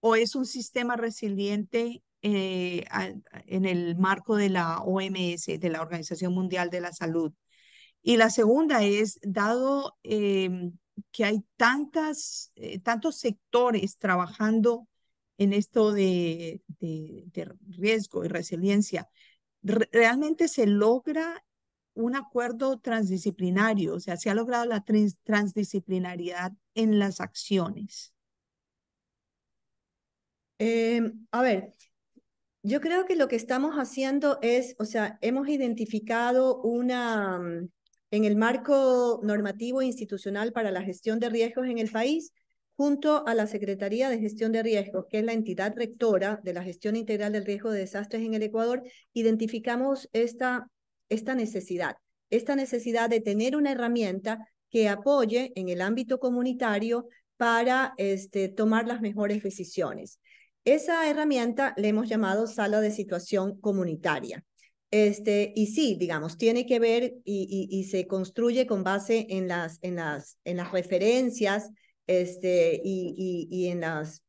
o es un sistema resiliente en el marco de la OMS, de la Organización Mundial de la Salud? Y la segunda es, dado que hay tantas, eh, tantos sectores trabajando en esto de, riesgo y resiliencia, realmente se logra un acuerdo transdisciplinario, o sea, se ha logrado la transdisciplinaridad transdisciplinariedad en las acciones. Em, a ver, yo creo que lo que estamos haciendo es, o sea, hemos identificado una, en el marco normativo e institucional para la gestión de riesgos en el país, junto a la Secretaría de Gestión de Riesgos, que es la entidad rectora de la gestión integral del riesgo de desastres en el Ecuador, identificamos esta, esta necesidad, esta necesidad de tener una herramienta que apoye en el ámbito comunitario para este, tomar las mejores decisiones. Esa herramienta le hemos llamado sala de situación comunitaria. Este, y sí, digamos, tiene que ver y, se construye con base en las, referencias este, y, en, las,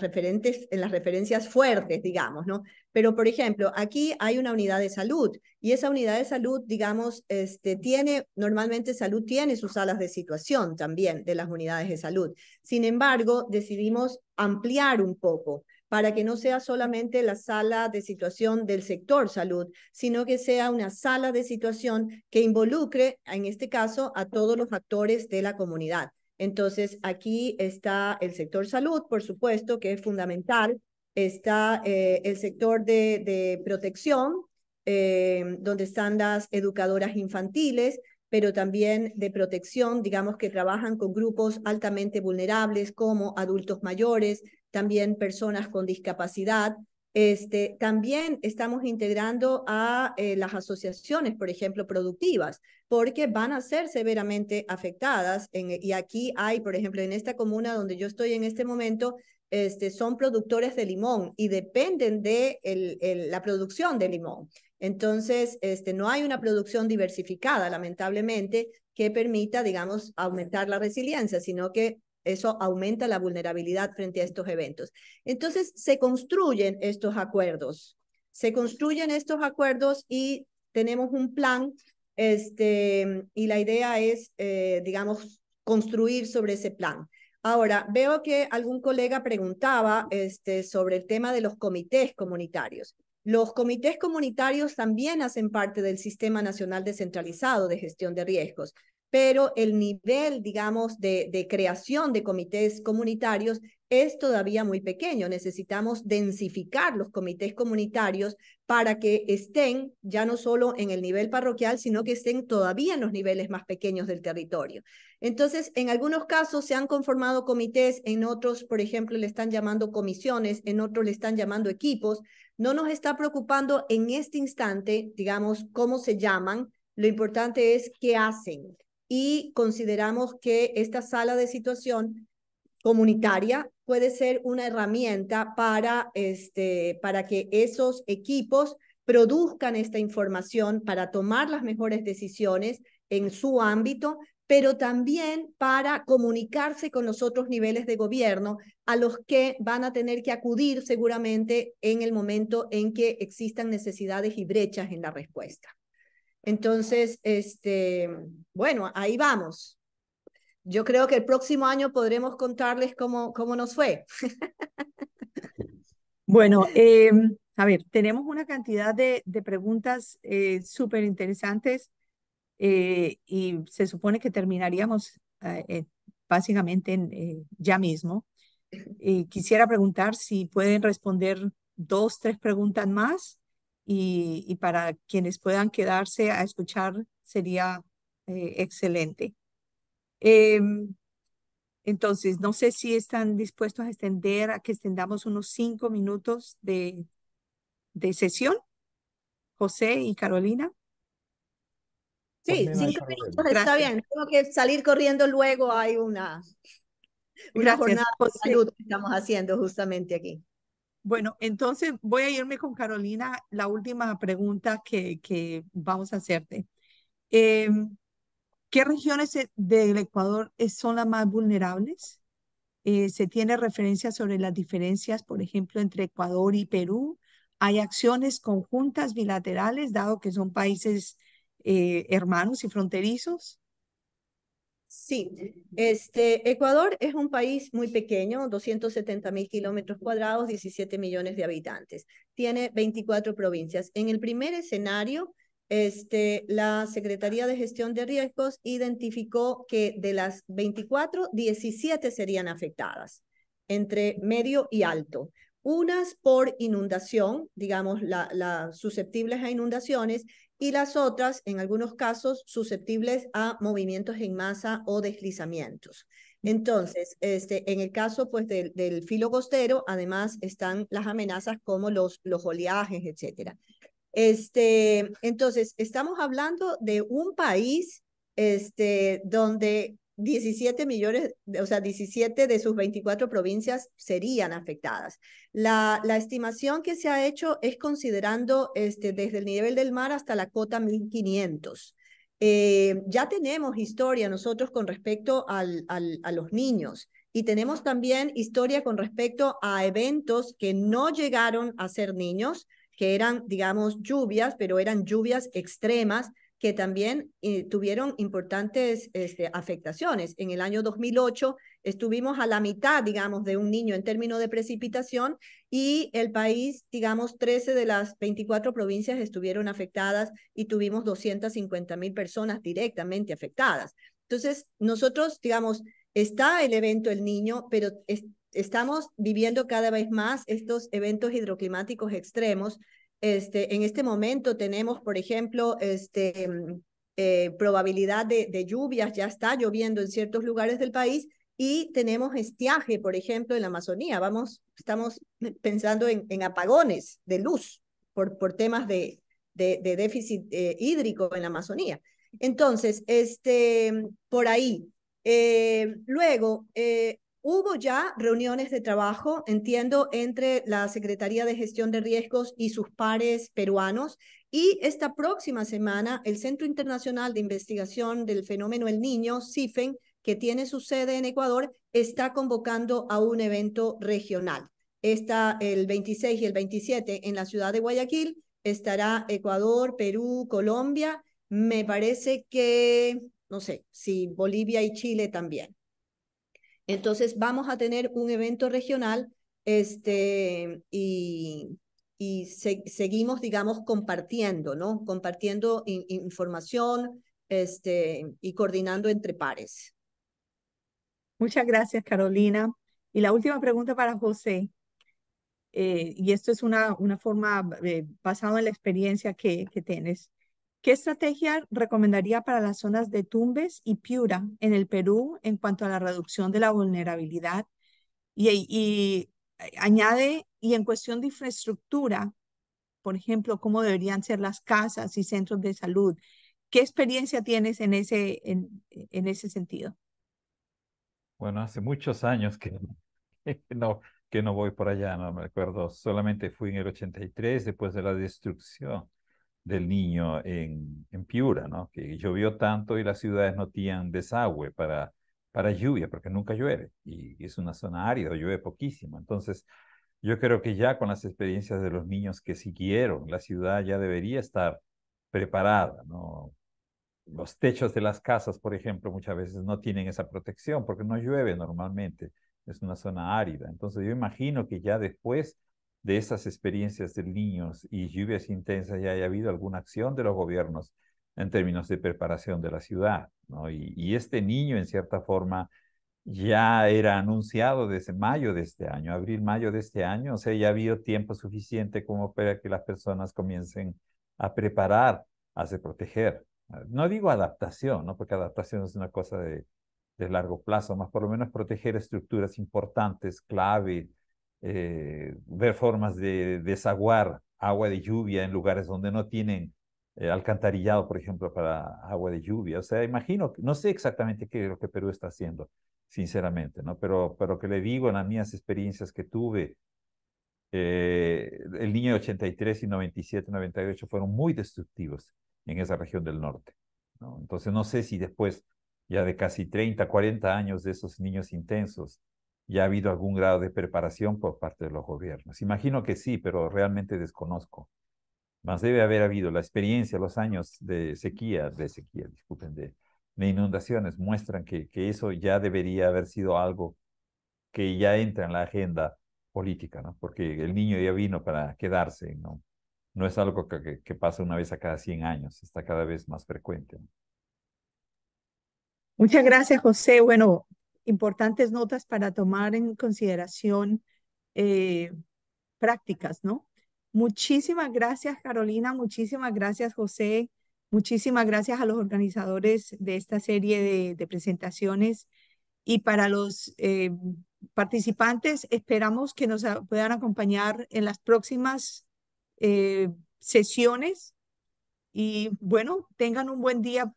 referentes, en las referencias fuertes, digamos, ¿no? Pero, por ejemplo, aquí hay una unidad de salud y esa unidad de salud, digamos, este, tiene, normalmente salud tiene sus salas de situación también de las unidades de salud. Sin embargo, decidimos ampliar un poco para que no sea solamente la sala de situación del sector salud, sino que sea una sala de situación que involucre, en este caso, a todos los actores de la comunidad. Entonces, aquí está el sector salud, por supuesto, que es fundamental. Está eh, el sector de, protección, eh, donde están las educadoras infantiles, pero también de protección, digamos que trabajan con grupos altamente vulnerables como adultos mayores, también personas con discapacidad. Este, también estamos integrando a eh, las asociaciones, por ejemplo, productivas, porque van a ser severamente afectadas. y aquí hay, por ejemplo, en esta comuna donde yo estoy en este momento, este, son productores de limón y dependen de la producción de limón. Entonces, este, no hay una producción diversificada, lamentablemente, que permita, digamos, aumentar la resiliencia, sino que eso aumenta la vulnerabilidad frente a estos eventos. Entonces, se construyen estos acuerdos, se construyen estos acuerdos y tenemos un plan, este, y la idea es, eh, digamos, construir sobre ese plan. Ahora, veo que algún colega preguntaba este, sobre el tema de los comités comunitarios. Los comités comunitarios también hacen parte del Sistema Nacional Descentralizado de Gestión de Riesgos pero el nivel, digamos, de, creación de comités comunitarios es todavía muy pequeño. Necesitamos densificar los comités comunitarios para que estén ya no solo en el nivel parroquial, sino que estén todavía en los niveles más pequeños del territorio. Entonces, en algunos casos se han conformado comités, en otros, por ejemplo, le están llamando comisiones, en otros le están llamando equipos. No nos está preocupando en este instante, digamos, cómo se llaman. Lo importante es qué hacen, y consideramos que esta sala de situación comunitaria puede ser una herramienta para, este, para que esos equipos produzcan esta información para tomar las mejores decisiones en su ámbito, pero también para comunicarse con los otros niveles de gobierno a los que van a tener que acudir seguramente en el momento en que existan necesidades y brechas en la respuesta. Entonces, este, bueno, ahí vamos. Yo creo que el próximo año podremos contarles cómo, cómo nos fue. bueno, em, a ver, tenemos una cantidad de, preguntas eh, súper interesantes eh, y se supone que terminaríamos eh, básicamente ya mismo. quisiera preguntar si pueden responder dos, tres preguntas más y, para quienes puedan quedarse a escuchar sería eh, excelente. Em, entonces, no sé si están dispuestos a extender, a que extendamos unos cinco minutos de, de sesión, José y Carolina. Sí, cinco minutos está bien. Tengo que salir corriendo luego, hay una, una jornada de salud que estamos haciendo justamente aquí. Bueno, entonces voy a irme con Carolina, la última pregunta que, vamos a hacerte. Em, ¿Qué regiones e, del Ecuador eh, son las más vulnerables? Eh, ¿Se tiene referencia sobre las diferencias, por ejemplo, entre Ecuador y Perú? ¿Hay acciones conjuntas bilaterales, dado que son países eh, hermanos y fronterizos? Sí, este, Ecuador es un país muy pequeño, 270 mil kilómetros cuadrados, 17 millones de habitantes. Tiene 24 provincias. En el primer escenario, este, la Secretaría de Gestión de Riesgos identificó que de las 24, 17 serían afectadas, entre medio y alto. Unas por inundación, digamos, la, susceptibles a inundaciones, y las otras, en algunos casos, susceptibles a movimientos en masa o deslizamientos. Entonces, este, en el caso pues, del, filo costero, además están las amenazas como los, los oleajes, etc. Este, entonces, estamos hablando de un país este, donde 17 millones, o sea, 17 de sus 24 provincias serían afectadas. La, estimación que se ha hecho es considerando este, desde el nivel del mar hasta la cota 1500. Eh, ya tenemos historia nosotros con respecto a los niños y tenemos también historia con respecto a eventos que no llegaron a ser niños, que eran, digamos, lluvias, pero eran lluvias extremas que también eh, tuvieron importantes este, afectaciones. En el año 2008 estuvimos a la mitad, digamos, de un niño en términos de precipitación y el país, digamos, 13 de las 24 provincias estuvieron afectadas y tuvimos 250 mil personas directamente afectadas. Entonces, nosotros, digamos, está el evento El Niño, pero estamos viviendo cada vez más estos eventos hidroclimáticos extremos este, en este momento tenemos, por ejemplo, este, mm, eh, probabilidad de, lluvias, ya está lloviendo en ciertos lugares del país, y tenemos estiaje, por ejemplo, en la Amazonía. Vamos, estamos pensando en, apagones de luz por, por temas de, déficit eh, hídrico en la Amazonía. Entonces, este, mm, por ahí. Eh, luego, Hubo ya reuniones de trabajo, entiendo, entre la Secretaría de Gestión de Riesgos y sus pares peruanos. Y esta próxima semana, el Centro Internacional de Investigación del Fenómeno El Niño, CIFEN, que tiene su sede en Ecuador, está convocando a un evento regional. Está el 26 y el 27 en la ciudad de Guayaquil. Estará Ecuador, Perú, Colombia. Me parece que, no sé, si Bolivia y Chile también. Entonces vamos a tener un evento regional este, y, y seguimos, digamos, compartiendo, ¿no? Compartiendo información este, y coordinando entre pares. Muchas gracias, Carolina. Y la última pregunta para José. Eh, y esto es una, una forma eh, basada en la experiencia que tienes. ¿Qué estrategia recomendaría para las zonas de Tumbes y Piura en el Perú en cuanto a la reducción de la vulnerabilidad? Y, añade, y en cuestión de infraestructura, por ejemplo, cómo deberían ser las casas y centros de salud. ¿Qué experiencia tienes en ese, en, en ese sentido? Bueno, hace muchos años que, no, que no voy por allá, no me acuerdo. Solamente fui en el 83, después de la destrucción del niño en, en Piura, ¿no? Que llovió tanto y las ciudades no tenían desagüe para, para lluvia, porque nunca llueve. Y es una zona árida, llueve poquísimo. Entonces, yo creo que ya con las experiencias de los niños que siguieron, la ciudad ya debería estar preparada, Los techos de las casas, por ejemplo, muchas veces no tienen esa protección porque no llueve normalmente, es una zona árida. Entonces yo imagino que ya después de esas experiencias de niños y lluvias intensas ya haya habido alguna acción de los gobiernos en términos de preparación de la ciudad. ¿no? Y, este niño, en cierta forma, ya era anunciado desde mayo de este año, abril, mayo de este año, o sea, ya ha habido tiempo suficiente como para que las personas comiencen a preparar, a se proteger. No digo adaptación, ¿no? porque adaptación es una cosa de, de largo plazo, más por lo menos proteger estructuras importantes, clave, eh, ver formas de desaguar agua de lluvia en lugares donde no tienen eh, alcantarillado, por ejemplo, para agua de lluvia. O sea, imagino, no sé exactamente qué es lo que Perú está haciendo, sinceramente, ¿no? Pero, pero que le digo en las mías experiencias que tuve, eh, el niño de 83 y 97, 98 fueron muy destructivos en esa región del norte. ¿no? Entonces, no sé si después ya de casi 30, 40 años de esos niños intensos, ya ha habido algún grado de preparación por parte de los gobiernos. Imagino que sí, pero realmente desconozco. Más debe haber habido la experiencia, los años de sequía, de sequía, disculpen, de, inundaciones, muestran que, eso ya debería haber sido algo que ya entra en la agenda política, ¿no? Porque el niño ya vino para quedarse, ¿no? No es algo que, pasa una vez a cada 100 años, está cada vez más frecuente. Muchas gracias, José. Bueno, importantes notas para tomar en consideración eh, prácticas, ¿no? Muchísimas gracias, Carolina. Muchísimas gracias, José. Muchísimas gracias a los organizadores de esta serie de, presentaciones y para los eh, participantes esperamos que nos puedan acompañar en las próximas eh, sesiones y bueno, tengan un buen día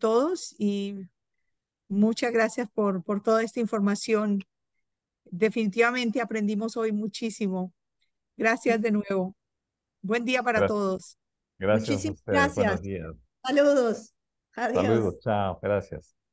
todos y Muchas gracias por, por toda esta información. Definitivamente aprendimos hoy muchísimo. Gracias de nuevo. Buen día para todos. Gracias. Muchísimas gracias. Saludos. Adiós. Chao. Gracias.